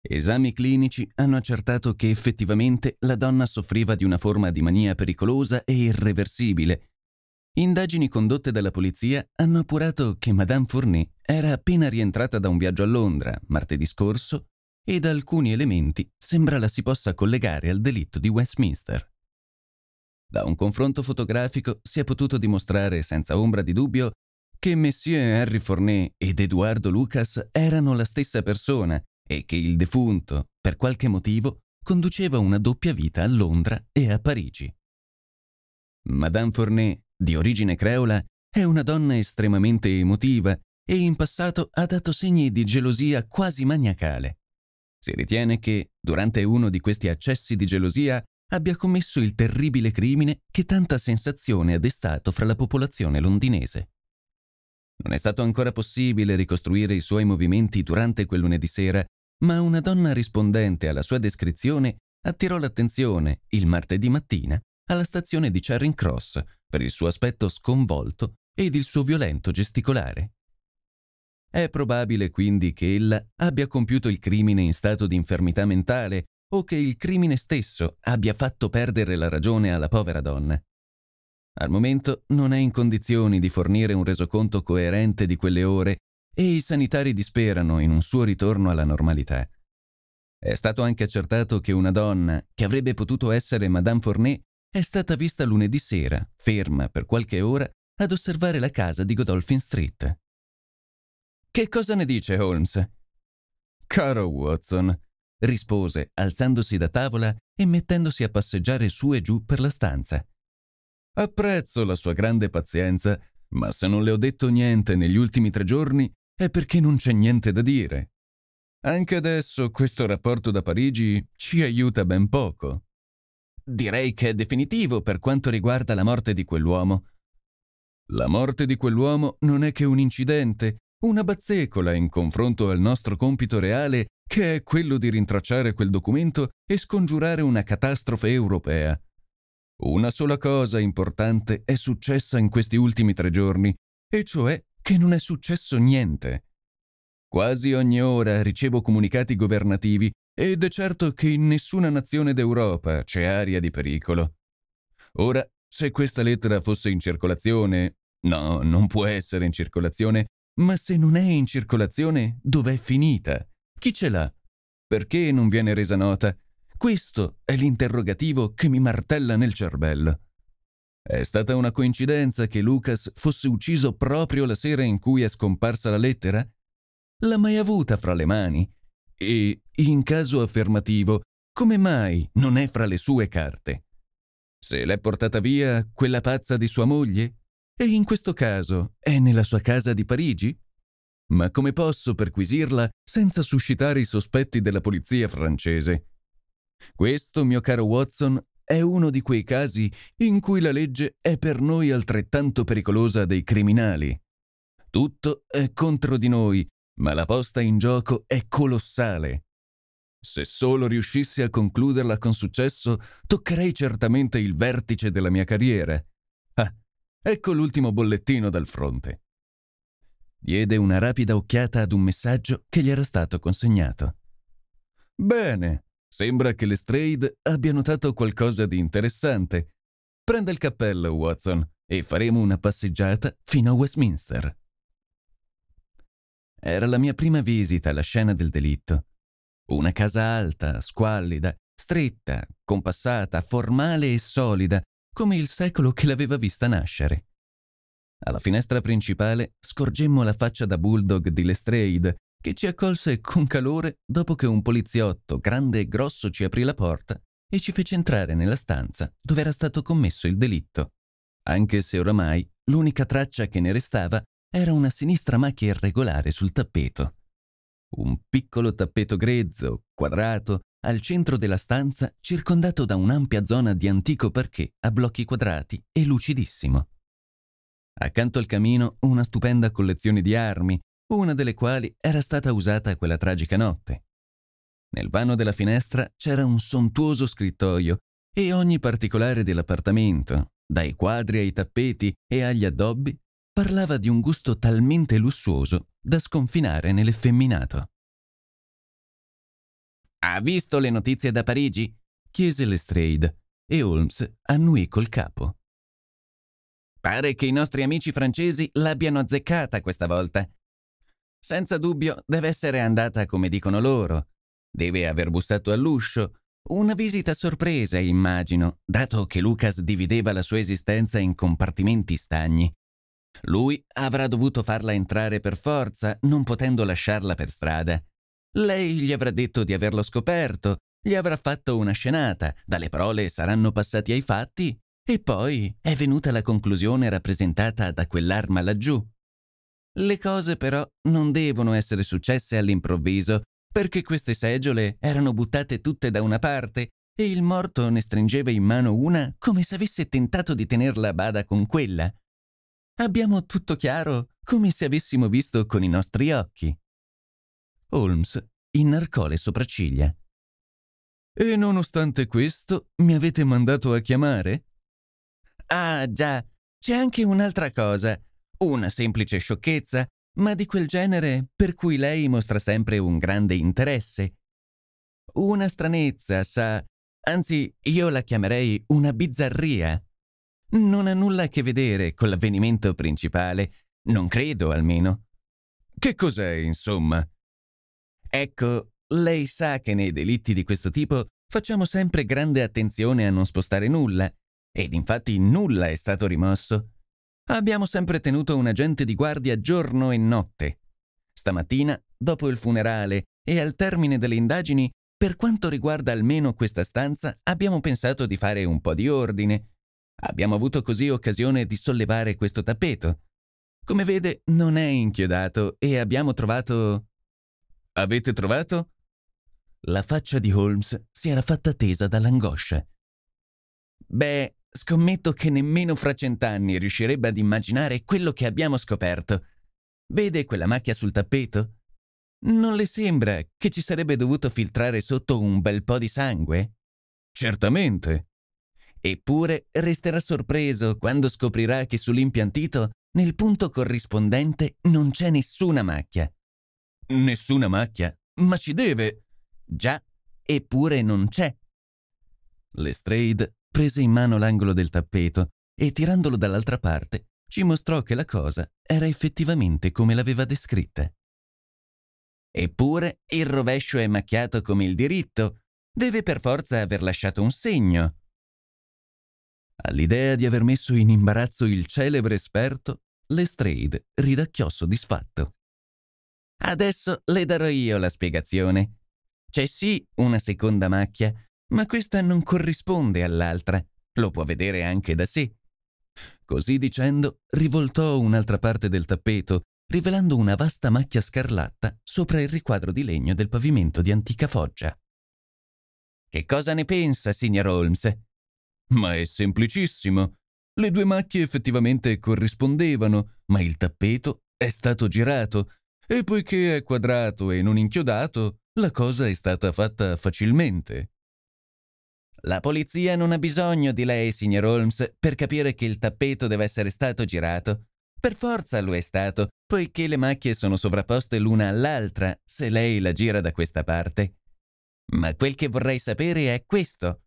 Esami clinici hanno accertato che effettivamente la donna soffriva di una forma di mania pericolosa e irreversibile, Indagini condotte dalla polizia hanno appurato che Madame Fournet era appena rientrata da un viaggio a Londra martedì scorso e da alcuni elementi sembra la si possa collegare al delitto di Westminster. Da un confronto fotografico si è potuto dimostrare senza ombra di dubbio che Monsieur Henry Fournet ed Eduardo Lucas erano la stessa persona e che il defunto, per qualche motivo, conduceva una doppia vita a Londra e a Parigi. Madame Fournet di origine creola, è una donna estremamente emotiva e in passato ha dato segni di gelosia quasi maniacale. Si ritiene che, durante uno di questi accessi di gelosia, abbia commesso il terribile crimine che tanta sensazione ha destato fra la popolazione londinese. Non è stato ancora possibile ricostruire i suoi movimenti durante quel lunedì sera, ma una donna rispondente alla sua descrizione attirò l'attenzione, il martedì mattina, alla stazione di Charing Cross, per il suo aspetto sconvolto ed il suo violento gesticolare. È probabile quindi che ella abbia compiuto il crimine in stato di infermità mentale o che il crimine stesso abbia fatto perdere la ragione alla povera donna. Al momento non è in condizioni di fornire un resoconto coerente di quelle ore e i sanitari disperano in un suo ritorno alla normalità. È stato anche accertato che una donna, che avrebbe potuto essere Madame Fornè, è stata vista lunedì sera, ferma per qualche ora, ad osservare la casa di Godolphin Street. Che cosa ne dice Holmes? Caro Watson, rispose, alzandosi da tavola e mettendosi a passeggiare su e giù per la stanza. Apprezzo la sua grande pazienza, ma se non le ho detto niente negli ultimi tre giorni è perché non c'è niente da dire. Anche adesso questo rapporto da Parigi ci aiuta ben poco direi che è definitivo per quanto riguarda la morte di quell'uomo. La morte di quell'uomo non è che un incidente, una bazzecola in confronto al nostro compito reale, che è quello di rintracciare quel documento e scongiurare una catastrofe europea. Una sola cosa importante è successa in questi ultimi tre giorni, e cioè che non è successo niente. Quasi ogni ora ricevo comunicati governativi ed è certo che in nessuna nazione d'Europa c'è aria di pericolo. Ora, se questa lettera fosse in circolazione, no, non può essere in circolazione, ma se non è in circolazione, dov'è finita? Chi ce l'ha? Perché non viene resa nota? Questo è l'interrogativo che mi martella nel cervello. È stata una coincidenza che Lucas fosse ucciso proprio la sera in cui è scomparsa la lettera? L'ha mai avuta fra le mani? E in caso affermativo, come mai non è fra le sue carte? Se l'è portata via quella pazza di sua moglie? E in questo caso è nella sua casa di Parigi? Ma come posso perquisirla senza suscitare i sospetti della polizia francese? Questo, mio caro Watson, è uno di quei casi in cui la legge è per noi altrettanto pericolosa dei criminali. Tutto è contro di noi, ma la posta in gioco è colossale. Se solo riuscissi a concluderla con successo, toccherei certamente il vertice della mia carriera. Ah, ecco l'ultimo bollettino dal fronte. Diede una rapida occhiata ad un messaggio che gli era stato consegnato. Bene, sembra che Lestrade abbia notato qualcosa di interessante. Prenda il cappello, Watson, e faremo una passeggiata fino a Westminster. Era la mia prima visita alla scena del delitto una casa alta, squallida, stretta, compassata, formale e solida, come il secolo che l'aveva vista nascere. Alla finestra principale scorgemmo la faccia da bulldog di Lestrade, che ci accolse con calore dopo che un poliziotto grande e grosso ci aprì la porta e ci fece entrare nella stanza dove era stato commesso il delitto. Anche se oramai l'unica traccia che ne restava era una sinistra macchia irregolare sul tappeto un piccolo tappeto grezzo, quadrato, al centro della stanza circondato da un'ampia zona di antico parquet a blocchi quadrati e lucidissimo. Accanto al camino una stupenda collezione di armi, una delle quali era stata usata quella tragica notte. Nel vano della finestra c'era un sontuoso scrittoio e ogni particolare dell'appartamento, dai quadri ai tappeti e agli addobbi, parlava di un gusto talmente lussuoso da sconfinare nell'effeminato. Ha visto le notizie da Parigi? chiese Lestrade e Holmes annuì col capo. Pare che i nostri amici francesi l'abbiano azzeccata questa volta. Senza dubbio deve essere andata come dicono loro. Deve aver bussato all'uscio. Una visita a sorpresa, immagino, dato che Lucas divideva la sua esistenza in compartimenti stagni. Lui avrà dovuto farla entrare per forza, non potendo lasciarla per strada. Lei gli avrà detto di averlo scoperto, gli avrà fatto una scenata, dalle parole saranno passati ai fatti, e poi è venuta la conclusione rappresentata da quell'arma laggiù. Le cose però non devono essere successe all'improvviso, perché queste seggiole erano buttate tutte da una parte e il morto ne stringeva in mano una come se avesse tentato di tenerla a bada con quella. Abbiamo tutto chiaro, come se avessimo visto con i nostri occhi. Holmes inarcò le sopracciglia. E nonostante questo, mi avete mandato a chiamare? Ah, già, c'è anche un'altra cosa. Una semplice sciocchezza, ma di quel genere per cui lei mostra sempre un grande interesse. Una stranezza, sa. Anzi, io la chiamerei una bizzarria non ha nulla a che vedere con l'avvenimento principale, non credo almeno. Che cos'è, insomma? Ecco, lei sa che nei delitti di questo tipo facciamo sempre grande attenzione a non spostare nulla, ed infatti nulla è stato rimosso. Abbiamo sempre tenuto un agente di guardia giorno e notte. Stamattina, dopo il funerale e al termine delle indagini, per quanto riguarda almeno questa stanza, abbiamo pensato di fare un po' di ordine, Abbiamo avuto così occasione di sollevare questo tappeto. Come vede, non è inchiodato e abbiamo trovato... Avete trovato? La faccia di Holmes si era fatta tesa dall'angoscia. Beh, scommetto che nemmeno fra cent'anni riuscirebbe ad immaginare quello che abbiamo scoperto. Vede quella macchia sul tappeto? Non le sembra che ci sarebbe dovuto filtrare sotto un bel po' di sangue? Certamente, Eppure resterà sorpreso quando scoprirà che sull'impiantito, nel punto corrispondente, non c'è nessuna macchia. Nessuna macchia? Ma ci deve! Già, eppure non c'è. Lestrade prese in mano l'angolo del tappeto e, tirandolo dall'altra parte, ci mostrò che la cosa era effettivamente come l'aveva descritta. Eppure il rovescio è macchiato come il diritto. Deve per forza aver lasciato un segno. All'idea di aver messo in imbarazzo il celebre esperto, Lestrade ridacchiò soddisfatto. Adesso le darò io la spiegazione. C'è sì una seconda macchia, ma questa non corrisponde all'altra. Lo può vedere anche da sé. Così dicendo, rivoltò un'altra parte del tappeto, rivelando una vasta macchia scarlatta sopra il riquadro di legno del pavimento di antica foggia. Che cosa ne pensa, signor Holmes? Ma è semplicissimo. Le due macchie effettivamente corrispondevano, ma il tappeto è stato girato e poiché è quadrato e non inchiodato, la cosa è stata fatta facilmente. La polizia non ha bisogno di lei, signor Holmes, per capire che il tappeto deve essere stato girato. Per forza lo è stato, poiché le macchie sono sovrapposte l'una all'altra se lei la gira da questa parte. Ma quel che vorrei sapere è questo.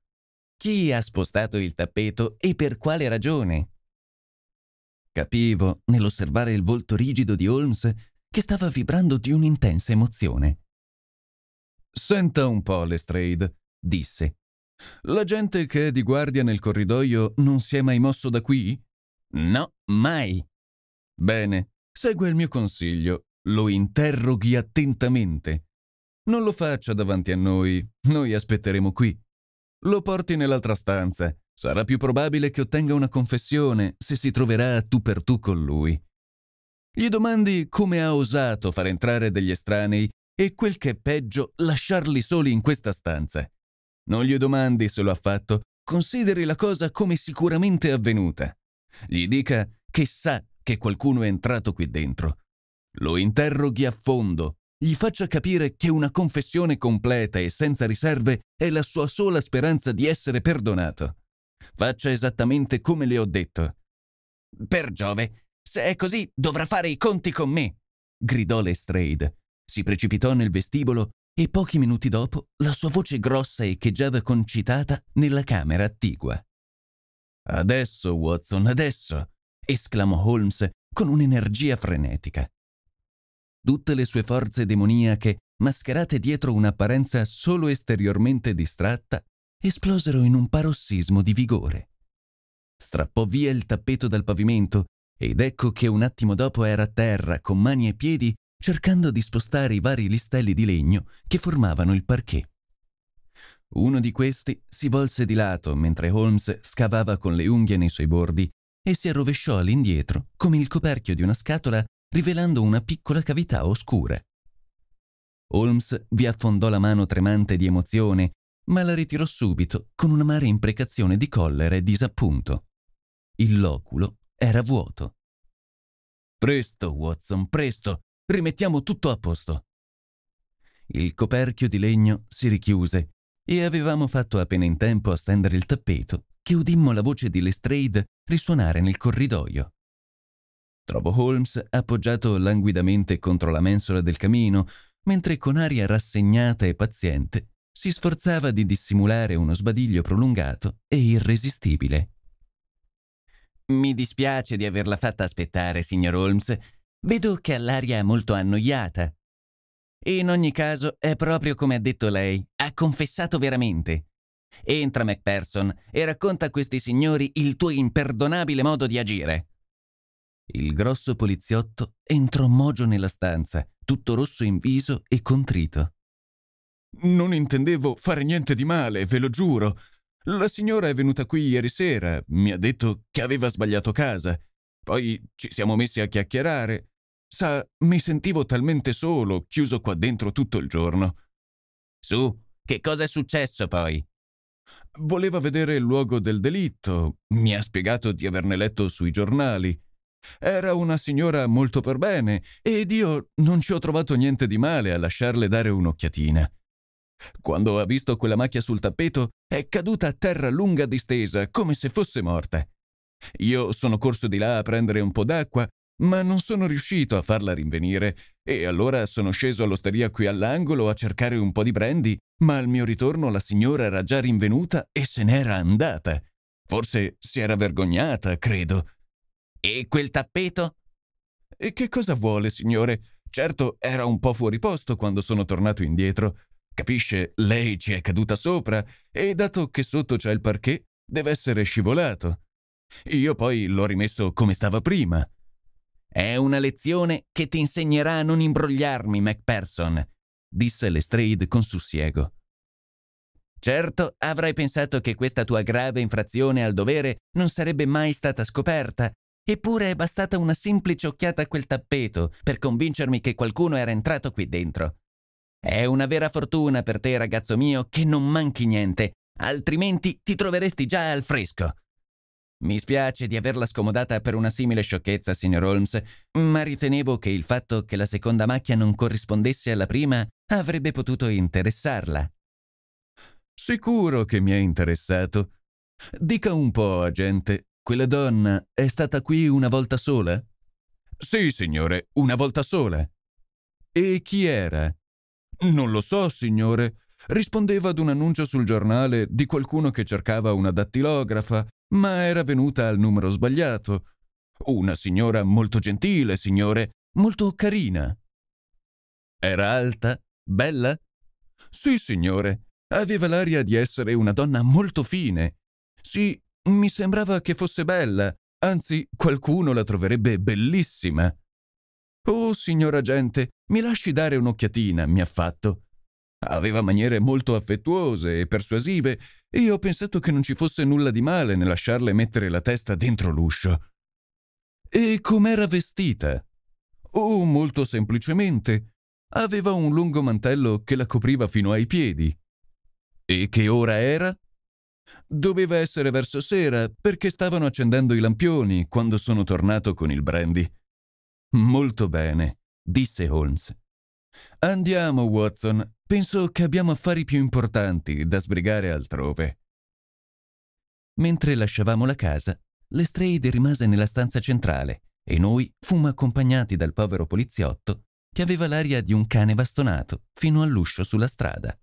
Chi ha spostato il tappeto e per quale ragione? Capivo, nell'osservare il volto rigido di Holmes, che stava vibrando di un'intensa emozione. Senta un po', Lestrade, disse. La gente che è di guardia nel corridoio non si è mai mosso da qui? No, mai. Bene, segua il mio consiglio. Lo interroghi attentamente. Non lo faccia davanti a noi, noi aspetteremo qui. Lo porti nell'altra stanza. Sarà più probabile che ottenga una confessione se si troverà tu per tu con lui. Gli domandi come ha osato far entrare degli estranei e quel che è peggio, lasciarli soli in questa stanza. Non gli domandi se lo ha fatto, consideri la cosa come sicuramente avvenuta. Gli dica che sa che qualcuno è entrato qui dentro. Lo interroghi a fondo, gli faccia capire che una confessione completa e senza riserve è la sua sola speranza di essere perdonato. Faccia esattamente come le ho detto. Per Giove, se è così dovrà fare i conti con me, gridò Lestrade. Si precipitò nel vestibolo e pochi minuti dopo la sua voce grossa echeggiava concitata nella camera attigua. Adesso, Watson, adesso! esclamò Holmes con un'energia frenetica tutte le sue forze demoniache, mascherate dietro un'apparenza solo esteriormente distratta, esplosero in un parossismo di vigore. Strappò via il tappeto dal pavimento ed ecco che un attimo dopo era a terra con mani e piedi cercando di spostare i vari listelli di legno che formavano il parquet. Uno di questi si volse di lato mentre Holmes scavava con le unghie nei suoi bordi e si arrovesciò all'indietro come il coperchio di una scatola rivelando una piccola cavità oscura. Holmes vi affondò la mano tremante di emozione, ma la ritirò subito con un'amara imprecazione di collera e disappunto. Il loculo era vuoto. Presto, Watson, presto, rimettiamo tutto a posto. Il coperchio di legno si richiuse e avevamo fatto appena in tempo a stendere il tappeto che udimmo la voce di Lestrade risuonare nel corridoio. Trovo Holmes appoggiato languidamente contro la mensola del camino, mentre con aria rassegnata e paziente si sforzava di dissimulare uno sbadiglio prolungato e irresistibile. Mi dispiace di averla fatta aspettare, signor Holmes. Vedo che all'aria è molto annoiata. In ogni caso, è proprio come ha detto lei, ha confessato veramente. Entra, Macpherson, e racconta a questi signori il tuo imperdonabile modo di agire. Il grosso poliziotto entrò mogio nella stanza, tutto rosso in viso e contrito. Non intendevo fare niente di male, ve lo giuro. La signora è venuta qui ieri sera, mi ha detto che aveva sbagliato casa. Poi ci siamo messi a chiacchierare. Sa, mi sentivo talmente solo, chiuso qua dentro tutto il giorno. Su, che cosa è successo poi? Voleva vedere il luogo del delitto. Mi ha spiegato di averne letto sui giornali. Era una signora molto per bene ed io non ci ho trovato niente di male a lasciarle dare un'occhiatina. Quando ha visto quella macchia sul tappeto, è caduta a terra lunga distesa, come se fosse morta. Io sono corso di là a prendere un po' d'acqua, ma non sono riuscito a farla rinvenire, e allora sono sceso all'osteria qui all'angolo a cercare un po' di brandy, ma al mio ritorno la signora era già rinvenuta e se n'era andata. Forse si era vergognata, credo, e quel tappeto? E che cosa vuole, signore? Certo, era un po' fuori posto quando sono tornato indietro. Capisce, lei ci è caduta sopra e dato che sotto c'è il parquet, deve essere scivolato. Io poi l'ho rimesso come stava prima. È una lezione che ti insegnerà a non imbrogliarmi, Macpherson, disse Lestrade con sussiego. Certo, avrai pensato che questa tua grave infrazione al dovere non sarebbe mai stata scoperta Eppure è bastata una semplice occhiata a quel tappeto per convincermi che qualcuno era entrato qui dentro. È una vera fortuna per te, ragazzo mio, che non manchi niente, altrimenti ti troveresti già al fresco. Mi spiace di averla scomodata per una simile sciocchezza, signor Holmes, ma ritenevo che il fatto che la seconda macchia non corrispondesse alla prima avrebbe potuto interessarla. Sicuro che mi è interessato. Dica un po', agente, quella donna è stata qui una volta sola? Sì, signore, una volta sola. E chi era? Non lo so, signore. Rispondeva ad un annuncio sul giornale di qualcuno che cercava una dattilografa, ma era venuta al numero sbagliato. Una signora molto gentile, signore, molto carina. Era alta? Bella? Sì, signore. Aveva l'aria di essere una donna molto fine. Sì, mi sembrava che fosse bella, anzi qualcuno la troverebbe bellissima. Oh, signora gente, mi lasci dare un'occhiatina, mi ha fatto. Aveva maniere molto affettuose e persuasive, e ho pensato che non ci fosse nulla di male nel lasciarle mettere la testa dentro l'uscio. E com'era vestita? Oh, molto semplicemente. Aveva un lungo mantello che la copriva fino ai piedi. E che ora era? Doveva essere verso sera perché stavano accendendo i lampioni quando sono tornato con il brandy. Molto bene, disse Holmes. Andiamo, Watson. Penso che abbiamo affari più importanti da sbrigare altrove. Mentre lasciavamo la casa, Lestrade rimase nella stanza centrale e noi fummo accompagnati dal povero poliziotto che aveva l'aria di un cane bastonato fino all'uscio sulla strada.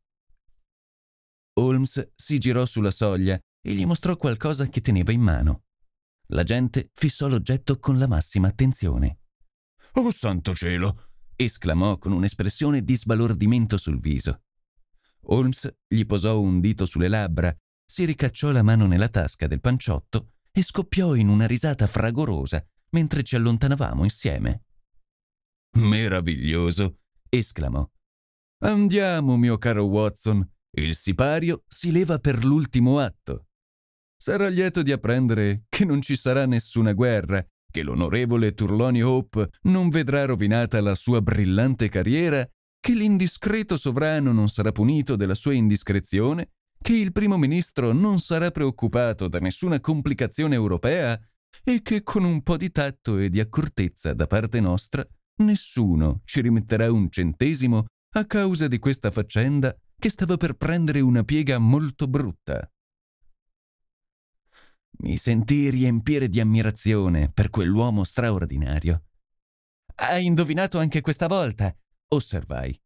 Holmes si girò sulla soglia e gli mostrò qualcosa che teneva in mano. L'agente fissò l'oggetto con la massima attenzione. Oh santo cielo! esclamò con un'espressione di sbalordimento sul viso. Holmes gli posò un dito sulle labbra, si ricacciò la mano nella tasca del panciotto e scoppiò in una risata fragorosa mentre ci allontanavamo insieme. Meraviglioso! esclamò. Andiamo, mio caro Watson, il sipario si leva per l'ultimo atto. Sarà lieto di apprendere che non ci sarà nessuna guerra, che l'onorevole Turloni Hope non vedrà rovinata la sua brillante carriera, che l'indiscreto sovrano non sarà punito della sua indiscrezione, che il primo ministro non sarà preoccupato da nessuna complicazione europea e che con un po' di tatto e di accortezza da parte nostra nessuno ci rimetterà un centesimo a causa di questa faccenda che stava per prendere una piega molto brutta. Mi sentii riempire di ammirazione per quell'uomo straordinario. Hai indovinato anche questa volta, osservai.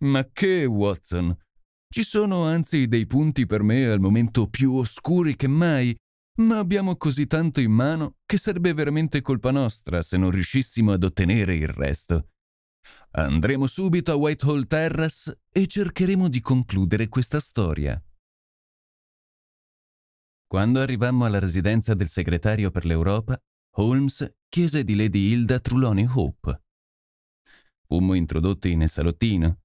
Ma che, Watson? Ci sono anzi dei punti per me al momento più oscuri che mai, ma abbiamo così tanto in mano che sarebbe veramente colpa nostra se non riuscissimo ad ottenere il resto. Andremo subito a Whitehall Terrace e cercheremo di concludere questa storia. Quando arrivammo alla residenza del segretario per l'Europa, Holmes chiese di Lady Hilda Truloni Hope. Fummo introdotti nel salottino.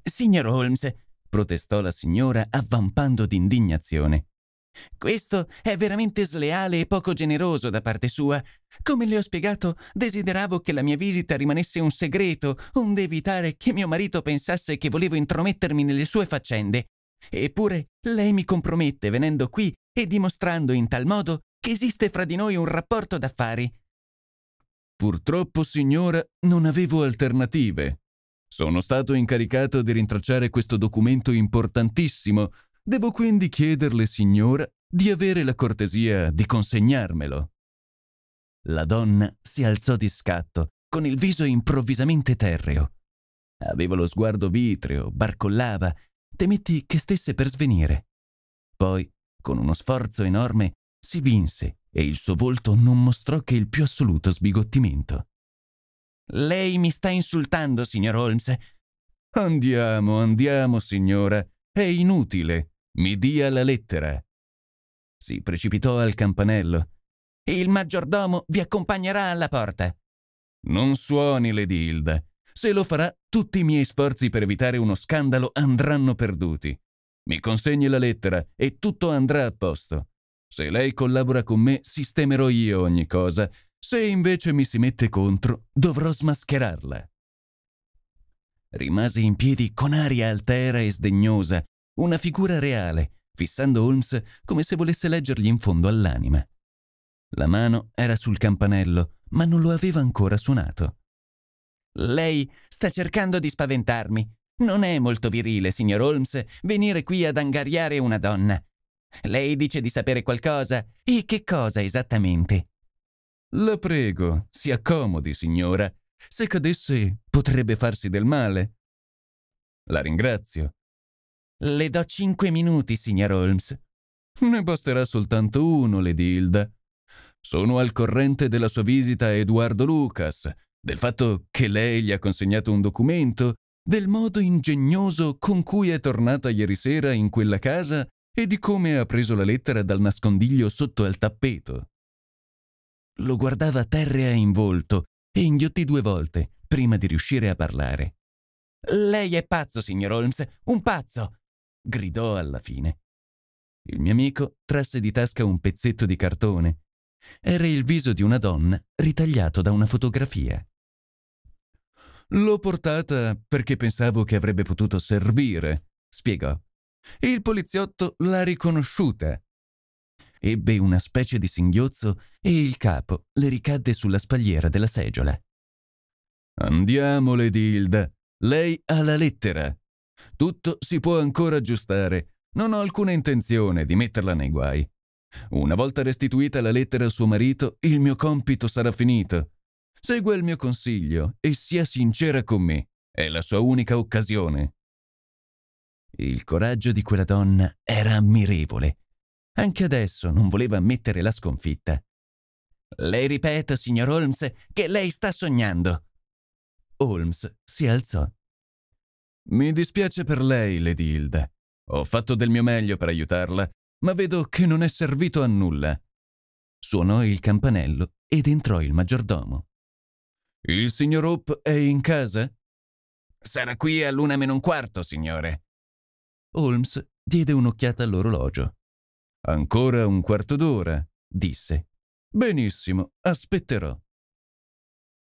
Signor Holmes, protestò la signora avvampando d'indignazione. Questo è veramente sleale e poco generoso da parte sua. Come le ho spiegato, desideravo che la mia visita rimanesse un segreto, onde evitare che mio marito pensasse che volevo intromettermi nelle sue faccende. Eppure lei mi compromette venendo qui e dimostrando in tal modo che esiste fra di noi un rapporto d'affari. Purtroppo, signora, non avevo alternative. Sono stato incaricato di rintracciare questo documento importantissimo Devo quindi chiederle, signora, di avere la cortesia di consegnarmelo. La donna si alzò di scatto, con il viso improvvisamente terreo. Aveva lo sguardo vitreo, barcollava, temetti che stesse per svenire. Poi, con uno sforzo enorme, si vinse e il suo volto non mostrò che il più assoluto sbigottimento. Lei mi sta insultando, signor Holmes. Andiamo, andiamo, signora. È inutile. Mi dia la lettera. Si precipitò al campanello. Il maggiordomo vi accompagnerà alla porta. Non suoni, Lady Hilda. Se lo farà, tutti i miei sforzi per evitare uno scandalo andranno perduti. Mi consegni la lettera e tutto andrà a posto. Se lei collabora con me, sistemerò io ogni cosa. Se invece mi si mette contro, dovrò smascherarla. Rimasi in piedi con aria altera e sdegnosa, una figura reale, fissando Holmes come se volesse leggergli in fondo all'anima. La mano era sul campanello, ma non lo aveva ancora suonato. Lei sta cercando di spaventarmi. Non è molto virile, signor Holmes, venire qui ad angariare una donna. Lei dice di sapere qualcosa, e che cosa esattamente? La prego, si accomodi, signora. Se cadesse, potrebbe farsi del male. La ringrazio, le do cinque minuti, signor Holmes. Ne basterà soltanto uno, Lady Hilda. Sono al corrente della sua visita a Eduardo Lucas, del fatto che lei gli ha consegnato un documento, del modo ingegnoso con cui è tornata ieri sera in quella casa e di come ha preso la lettera dal nascondiglio sotto al tappeto. Lo guardava terrea in volto e inghiottì due volte prima di riuscire a parlare. Lei è pazzo, signor Holmes, un pazzo! gridò alla fine. Il mio amico trasse di tasca un pezzetto di cartone. Era il viso di una donna ritagliato da una fotografia. L'ho portata perché pensavo che avrebbe potuto servire, spiegò. Il poliziotto l'ha riconosciuta. Ebbe una specie di singhiozzo e il capo le ricadde sulla spalliera della seggiola. Andiamo, Lady Hilda. Lei ha la lettera. Tutto si può ancora aggiustare. Non ho alcuna intenzione di metterla nei guai. Una volta restituita la lettera al suo marito, il mio compito sarà finito. Segua il mio consiglio e sia sincera con me. È la sua unica occasione. Il coraggio di quella donna era ammirevole. Anche adesso non voleva ammettere la sconfitta. Le ripeto, signor Holmes, che lei sta sognando. Holmes si alzò mi dispiace per lei, Lady Hilda. Ho fatto del mio meglio per aiutarla, ma vedo che non è servito a nulla. Suonò il campanello ed entrò il maggiordomo. Il signor Hope è in casa? Sarà qui a luna meno un quarto, signore. Holmes diede un'occhiata all'orologio. Ancora un quarto d'ora, disse. Benissimo, aspetterò.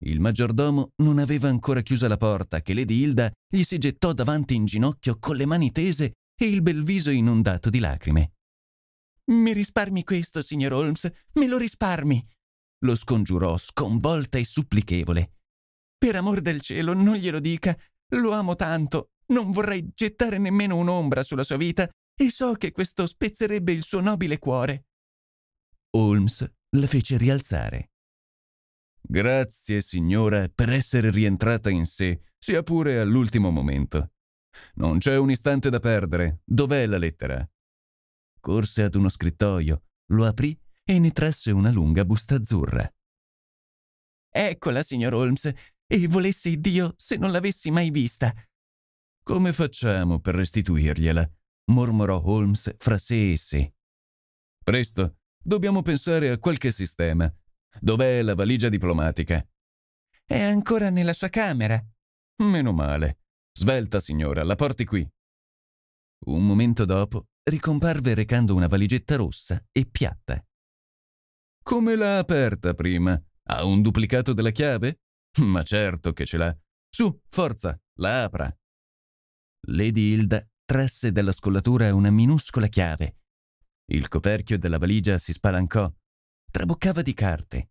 Il maggiordomo non aveva ancora chiusa la porta che Lady Hilda gli si gettò davanti in ginocchio con le mani tese e il bel viso inondato di lacrime. Mi risparmi questo, signor Holmes, me lo risparmi! lo scongiurò sconvolta e supplichevole. Per amor del cielo, non glielo dica, lo amo tanto, non vorrei gettare nemmeno un'ombra sulla sua vita e so che questo spezzerebbe il suo nobile cuore. Holmes la fece rialzare. Grazie, signora, per essere rientrata in sé, sia pure all'ultimo momento. Non c'è un istante da perdere. Dov'è la lettera? Corse ad uno scrittoio, lo aprì e ne trasse una lunga busta azzurra. Eccola, signor Holmes, e volesse Dio se non l'avessi mai vista. Come facciamo per restituirgliela? mormorò Holmes fra sé e sé. Presto, dobbiamo pensare a qualche sistema. Dov'è la valigia diplomatica? È ancora nella sua camera. Meno male. Svelta, signora, la porti qui. Un momento dopo ricomparve recando una valigetta rossa e piatta. Come l'ha aperta prima? Ha un duplicato della chiave? Ma certo che ce l'ha. Su, forza, la apra. Lady Hilda trasse dalla scollatura una minuscola chiave. Il coperchio della valigia si spalancò traboccava di carte.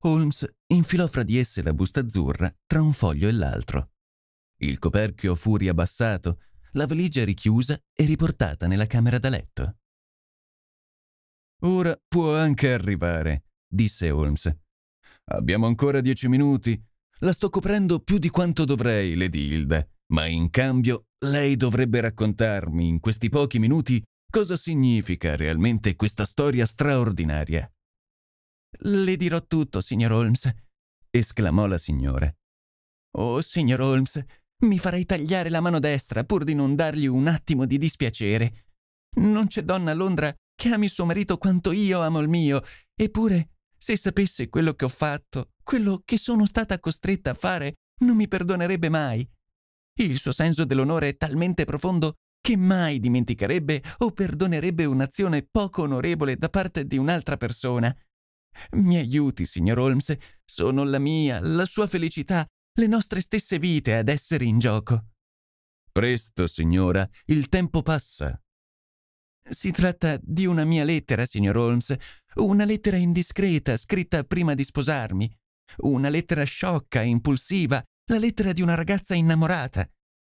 Holmes infilò fra di esse la busta azzurra tra un foglio e l'altro. Il coperchio fu riabbassato, la valigia richiusa e riportata nella camera da letto. Ora può anche arrivare, disse Holmes. Abbiamo ancora dieci minuti. La sto coprendo più di quanto dovrei, Lady Hilda, ma in cambio lei dovrebbe raccontarmi in questi pochi minuti cosa significa realmente questa storia straordinaria. Le dirò tutto, signor Holmes, esclamò la signora. Oh, signor Holmes, mi farei tagliare la mano destra pur di non dargli un attimo di dispiacere. Non c'è donna a Londra che ami suo marito quanto io amo il mio, eppure, se sapesse quello che ho fatto, quello che sono stata costretta a fare, non mi perdonerebbe mai. Il suo senso dell'onore è talmente profondo che mai dimenticherebbe o perdonerebbe un'azione poco onorevole da parte di un'altra persona. Mi aiuti, signor Holmes, sono la mia, la sua felicità, le nostre stesse vite ad essere in gioco. Presto, signora, il tempo passa. Si tratta di una mia lettera, signor Holmes, una lettera indiscreta, scritta prima di sposarmi, una lettera sciocca, impulsiva, la lettera di una ragazza innamorata.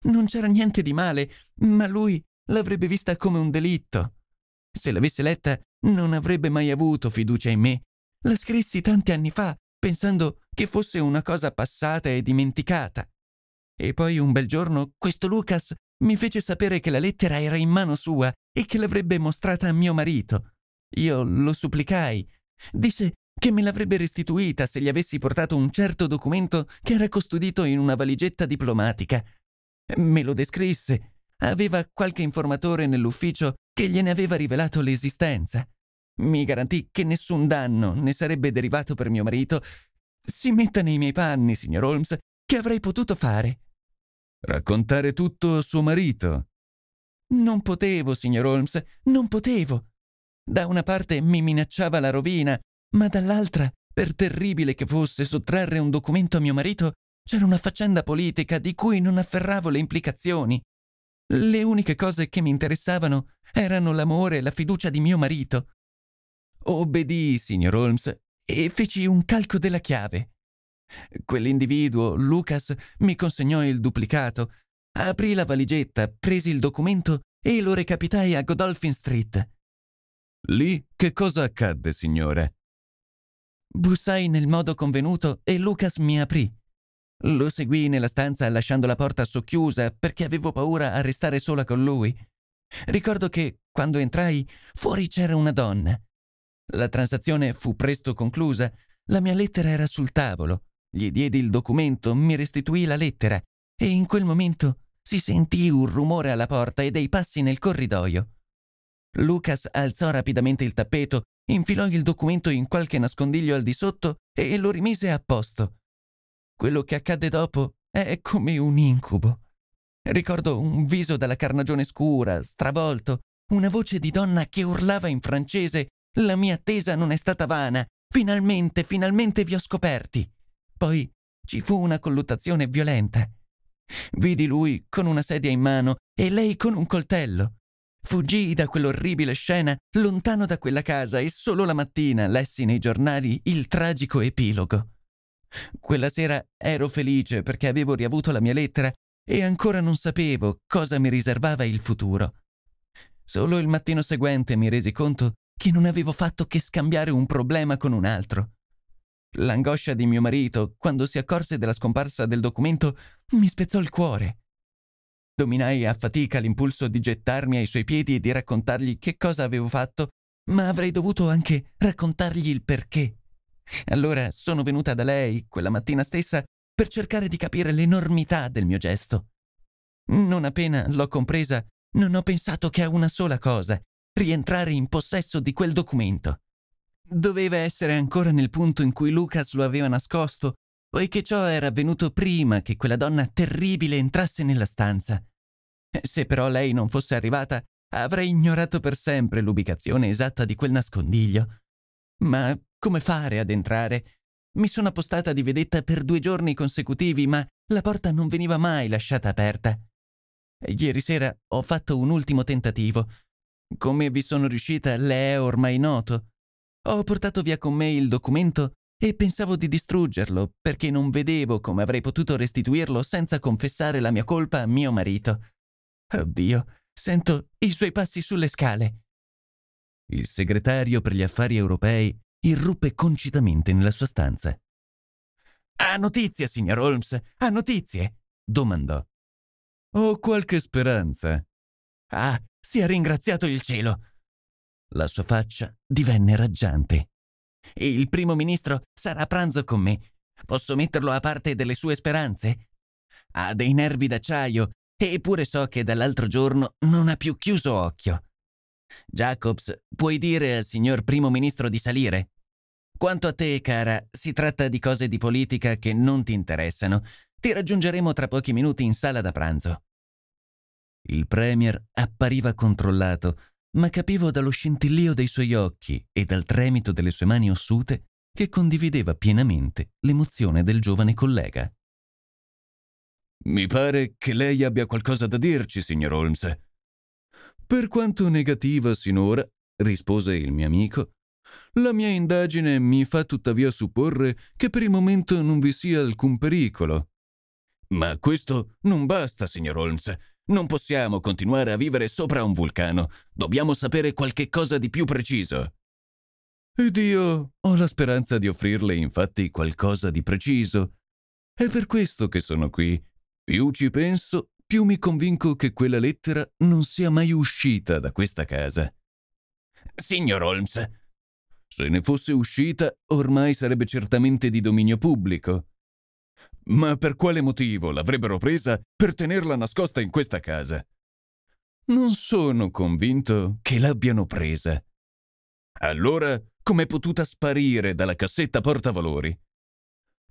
Non c'era niente di male, ma lui l'avrebbe vista come un delitto. Se l'avesse letta, non avrebbe mai avuto fiducia in me la scrissi tanti anni fa, pensando che fosse una cosa passata e dimenticata. E poi un bel giorno questo Lucas mi fece sapere che la lettera era in mano sua e che l'avrebbe mostrata a mio marito. Io lo supplicai. Disse che me l'avrebbe restituita se gli avessi portato un certo documento che era custodito in una valigetta diplomatica. Me lo descrisse. Aveva qualche informatore nell'ufficio che gliene aveva rivelato l'esistenza mi garantì che nessun danno ne sarebbe derivato per mio marito, si metta nei miei panni, signor Holmes, che avrei potuto fare? Raccontare tutto a suo marito? Non potevo, signor Holmes, non potevo. Da una parte mi minacciava la rovina, ma dall'altra, per terribile che fosse sottrarre un documento a mio marito, c'era una faccenda politica di cui non afferravo le implicazioni. Le uniche cose che mi interessavano erano l'amore e la fiducia di mio marito. Obbedì, signor Holmes, e feci un calco della chiave. Quell'individuo, Lucas, mi consegnò il duplicato, aprì la valigetta, presi il documento e lo recapitai a Godolphin Street. Lì che cosa accadde, signore? Bussai nel modo convenuto e Lucas mi aprì. Lo seguii nella stanza lasciando la porta socchiusa perché avevo paura a restare sola con lui. Ricordo che, quando entrai, fuori c'era una donna. La transazione fu presto conclusa. La mia lettera era sul tavolo. Gli diedi il documento, mi restituì la lettera e in quel momento si sentì un rumore alla porta e dei passi nel corridoio. Lucas alzò rapidamente il tappeto, infilò il documento in qualche nascondiglio al di sotto e lo rimise a posto. Quello che accadde dopo è come un incubo. Ricordo un viso dalla carnagione scura, stravolto, una voce di donna che urlava in francese la mia attesa non è stata vana. Finalmente, finalmente vi ho scoperti. Poi ci fu una colluttazione violenta. Vidi lui con una sedia in mano e lei con un coltello. Fuggii da quell'orribile scena lontano da quella casa e solo la mattina lessi nei giornali il tragico epilogo. Quella sera ero felice perché avevo riavuto la mia lettera e ancora non sapevo cosa mi riservava il futuro. Solo il mattino seguente mi resi conto che non avevo fatto che scambiare un problema con un altro. L'angoscia di mio marito, quando si accorse della scomparsa del documento, mi spezzò il cuore. Dominai a fatica l'impulso di gettarmi ai suoi piedi e di raccontargli che cosa avevo fatto, ma avrei dovuto anche raccontargli il perché. Allora sono venuta da lei quella mattina stessa per cercare di capire l'enormità del mio gesto. Non appena l'ho compresa, non ho pensato che a una sola cosa, rientrare in possesso di quel documento. Doveva essere ancora nel punto in cui Lucas lo aveva nascosto, poiché ciò era avvenuto prima che quella donna terribile entrasse nella stanza. Se però lei non fosse arrivata, avrei ignorato per sempre l'ubicazione esatta di quel nascondiglio. Ma come fare ad entrare? Mi sono appostata di vedetta per due giorni consecutivi, ma la porta non veniva mai lasciata aperta. Ieri sera ho fatto un ultimo tentativo, come vi sono riuscita le è ormai noto. Ho portato via con me il documento e pensavo di distruggerlo perché non vedevo come avrei potuto restituirlo senza confessare la mia colpa a mio marito. Oddio, sento i suoi passi sulle scale. Il segretario per gli affari europei irruppe concitamente nella sua stanza. Ha notizie, signor Holmes? Ha notizie? domandò. Ho qualche speranza. Ah, sia ringraziato il cielo! La sua faccia divenne raggiante. Il primo ministro sarà a pranzo con me. Posso metterlo a parte delle sue speranze? Ha dei nervi d'acciaio, eppure so che dall'altro giorno non ha più chiuso occhio. Jacobs, puoi dire al signor primo ministro di salire? Quanto a te, cara, si tratta di cose di politica che non ti interessano. Ti raggiungeremo tra pochi minuti in sala da pranzo. Il Premier appariva controllato, ma capivo dallo scintillio dei suoi occhi e dal tremito delle sue mani ossute che condivideva pienamente l'emozione del giovane collega. Mi pare che lei abbia qualcosa da dirci, signor Holmes. Per quanto negativa sinora, rispose il mio amico, la mia indagine mi fa tuttavia supporre che per il momento non vi sia alcun pericolo. Ma questo non basta, signor Holmes. Non possiamo continuare a vivere sopra un vulcano. Dobbiamo sapere qualche cosa di più preciso. Ed io ho la speranza di offrirle infatti qualcosa di preciso. È per questo che sono qui. Più ci penso, più mi convinco che quella lettera non sia mai uscita da questa casa. Signor Holmes, se ne fosse uscita, ormai sarebbe certamente di dominio pubblico. Ma per quale motivo l'avrebbero presa per tenerla nascosta in questa casa? Non sono convinto che l'abbiano presa. Allora, com'è potuta sparire dalla cassetta portavalori?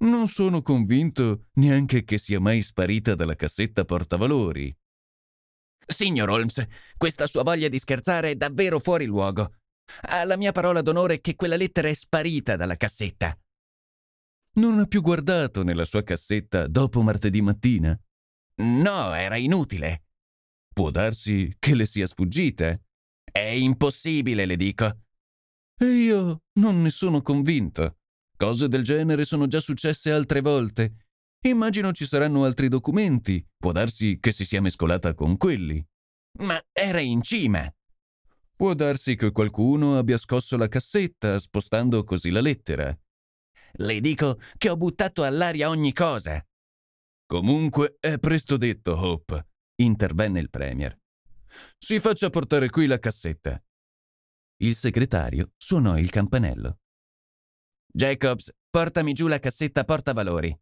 Non sono convinto neanche che sia mai sparita dalla cassetta portavalori. Signor Holmes, questa sua voglia di scherzare è davvero fuori luogo. Ha la mia parola d'onore che quella lettera è sparita dalla cassetta. Non ha più guardato nella sua cassetta dopo martedì mattina? No, era inutile. Può darsi che le sia sfuggita. È impossibile, le dico. E io non ne sono convinto. Cose del genere sono già successe altre volte. Immagino ci saranno altri documenti. Può darsi che si sia mescolata con quelli. Ma era in cima. Può darsi che qualcuno abbia scosso la cassetta spostando così la lettera. Le dico che ho buttato all'aria ogni cosa. Comunque è presto detto, Hope, intervenne il Premier. Si faccia portare qui la cassetta. Il segretario suonò il campanello. Jacobs, portami giù la cassetta portavalori.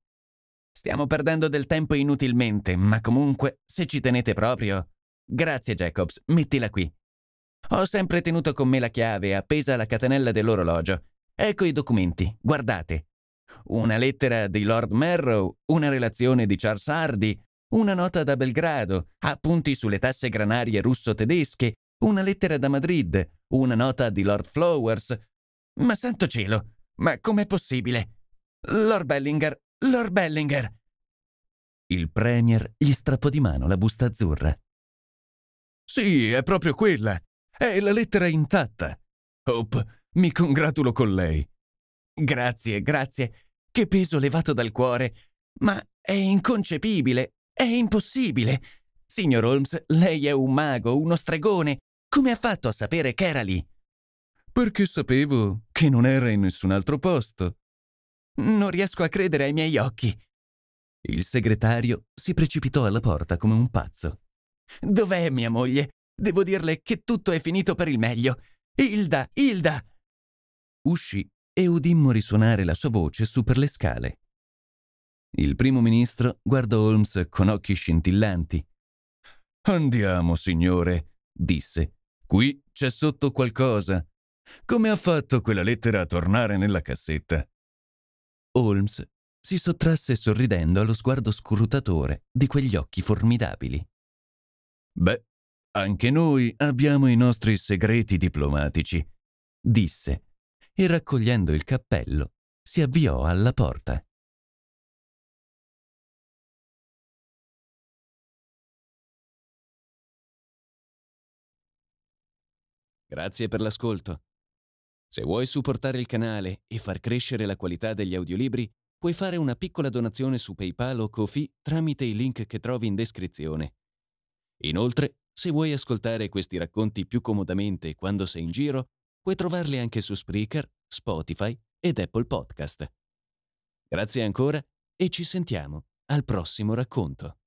Stiamo perdendo del tempo inutilmente, ma comunque, se ci tenete proprio. Grazie, Jacobs, mettila qui. Ho sempre tenuto con me la chiave appesa alla catenella dell'orologio Ecco i documenti, guardate. Una lettera di Lord Merrow, una relazione di Charles Hardy, una nota da Belgrado, appunti sulle tasse granarie russo-tedesche, una lettera da Madrid, una nota di Lord Flowers. Ma santo cielo, ma com'è possibile? Lord Bellinger, Lord Bellinger! Il Premier gli strappò di mano la busta azzurra. Sì, è proprio quella. È la lettera intatta. Hope mi congratulo con lei. Grazie, grazie. Che peso levato dal cuore. Ma è inconcepibile, è impossibile. Signor Holmes, lei è un mago, uno stregone. Come ha fatto a sapere che era lì? Perché sapevo che non era in nessun altro posto. Non riesco a credere ai miei occhi. Il segretario si precipitò alla porta come un pazzo. Dov'è mia moglie? Devo dirle che tutto è finito per il meglio. Hilda, Hilda, uscì e udimmo risuonare la sua voce su per le scale. Il primo ministro guardò Holmes con occhi scintillanti. Andiamo, signore, disse. Qui c'è sotto qualcosa. Come ha fatto quella lettera a tornare nella cassetta? Holmes si sottrasse sorridendo allo sguardo scrutatore di quegli occhi formidabili. Beh, anche noi abbiamo i nostri segreti diplomatici, disse, e raccogliendo il cappello si avviò alla porta. Grazie per l'ascolto. Se vuoi supportare il canale e far crescere la qualità degli audiolibri, puoi fare una piccola donazione su PayPal o Kofi tramite i link che trovi in descrizione. Inoltre, se vuoi ascoltare questi racconti più comodamente quando sei in giro, Puoi trovarli anche su Spreaker, Spotify ed Apple Podcast. Grazie ancora e ci sentiamo al prossimo racconto.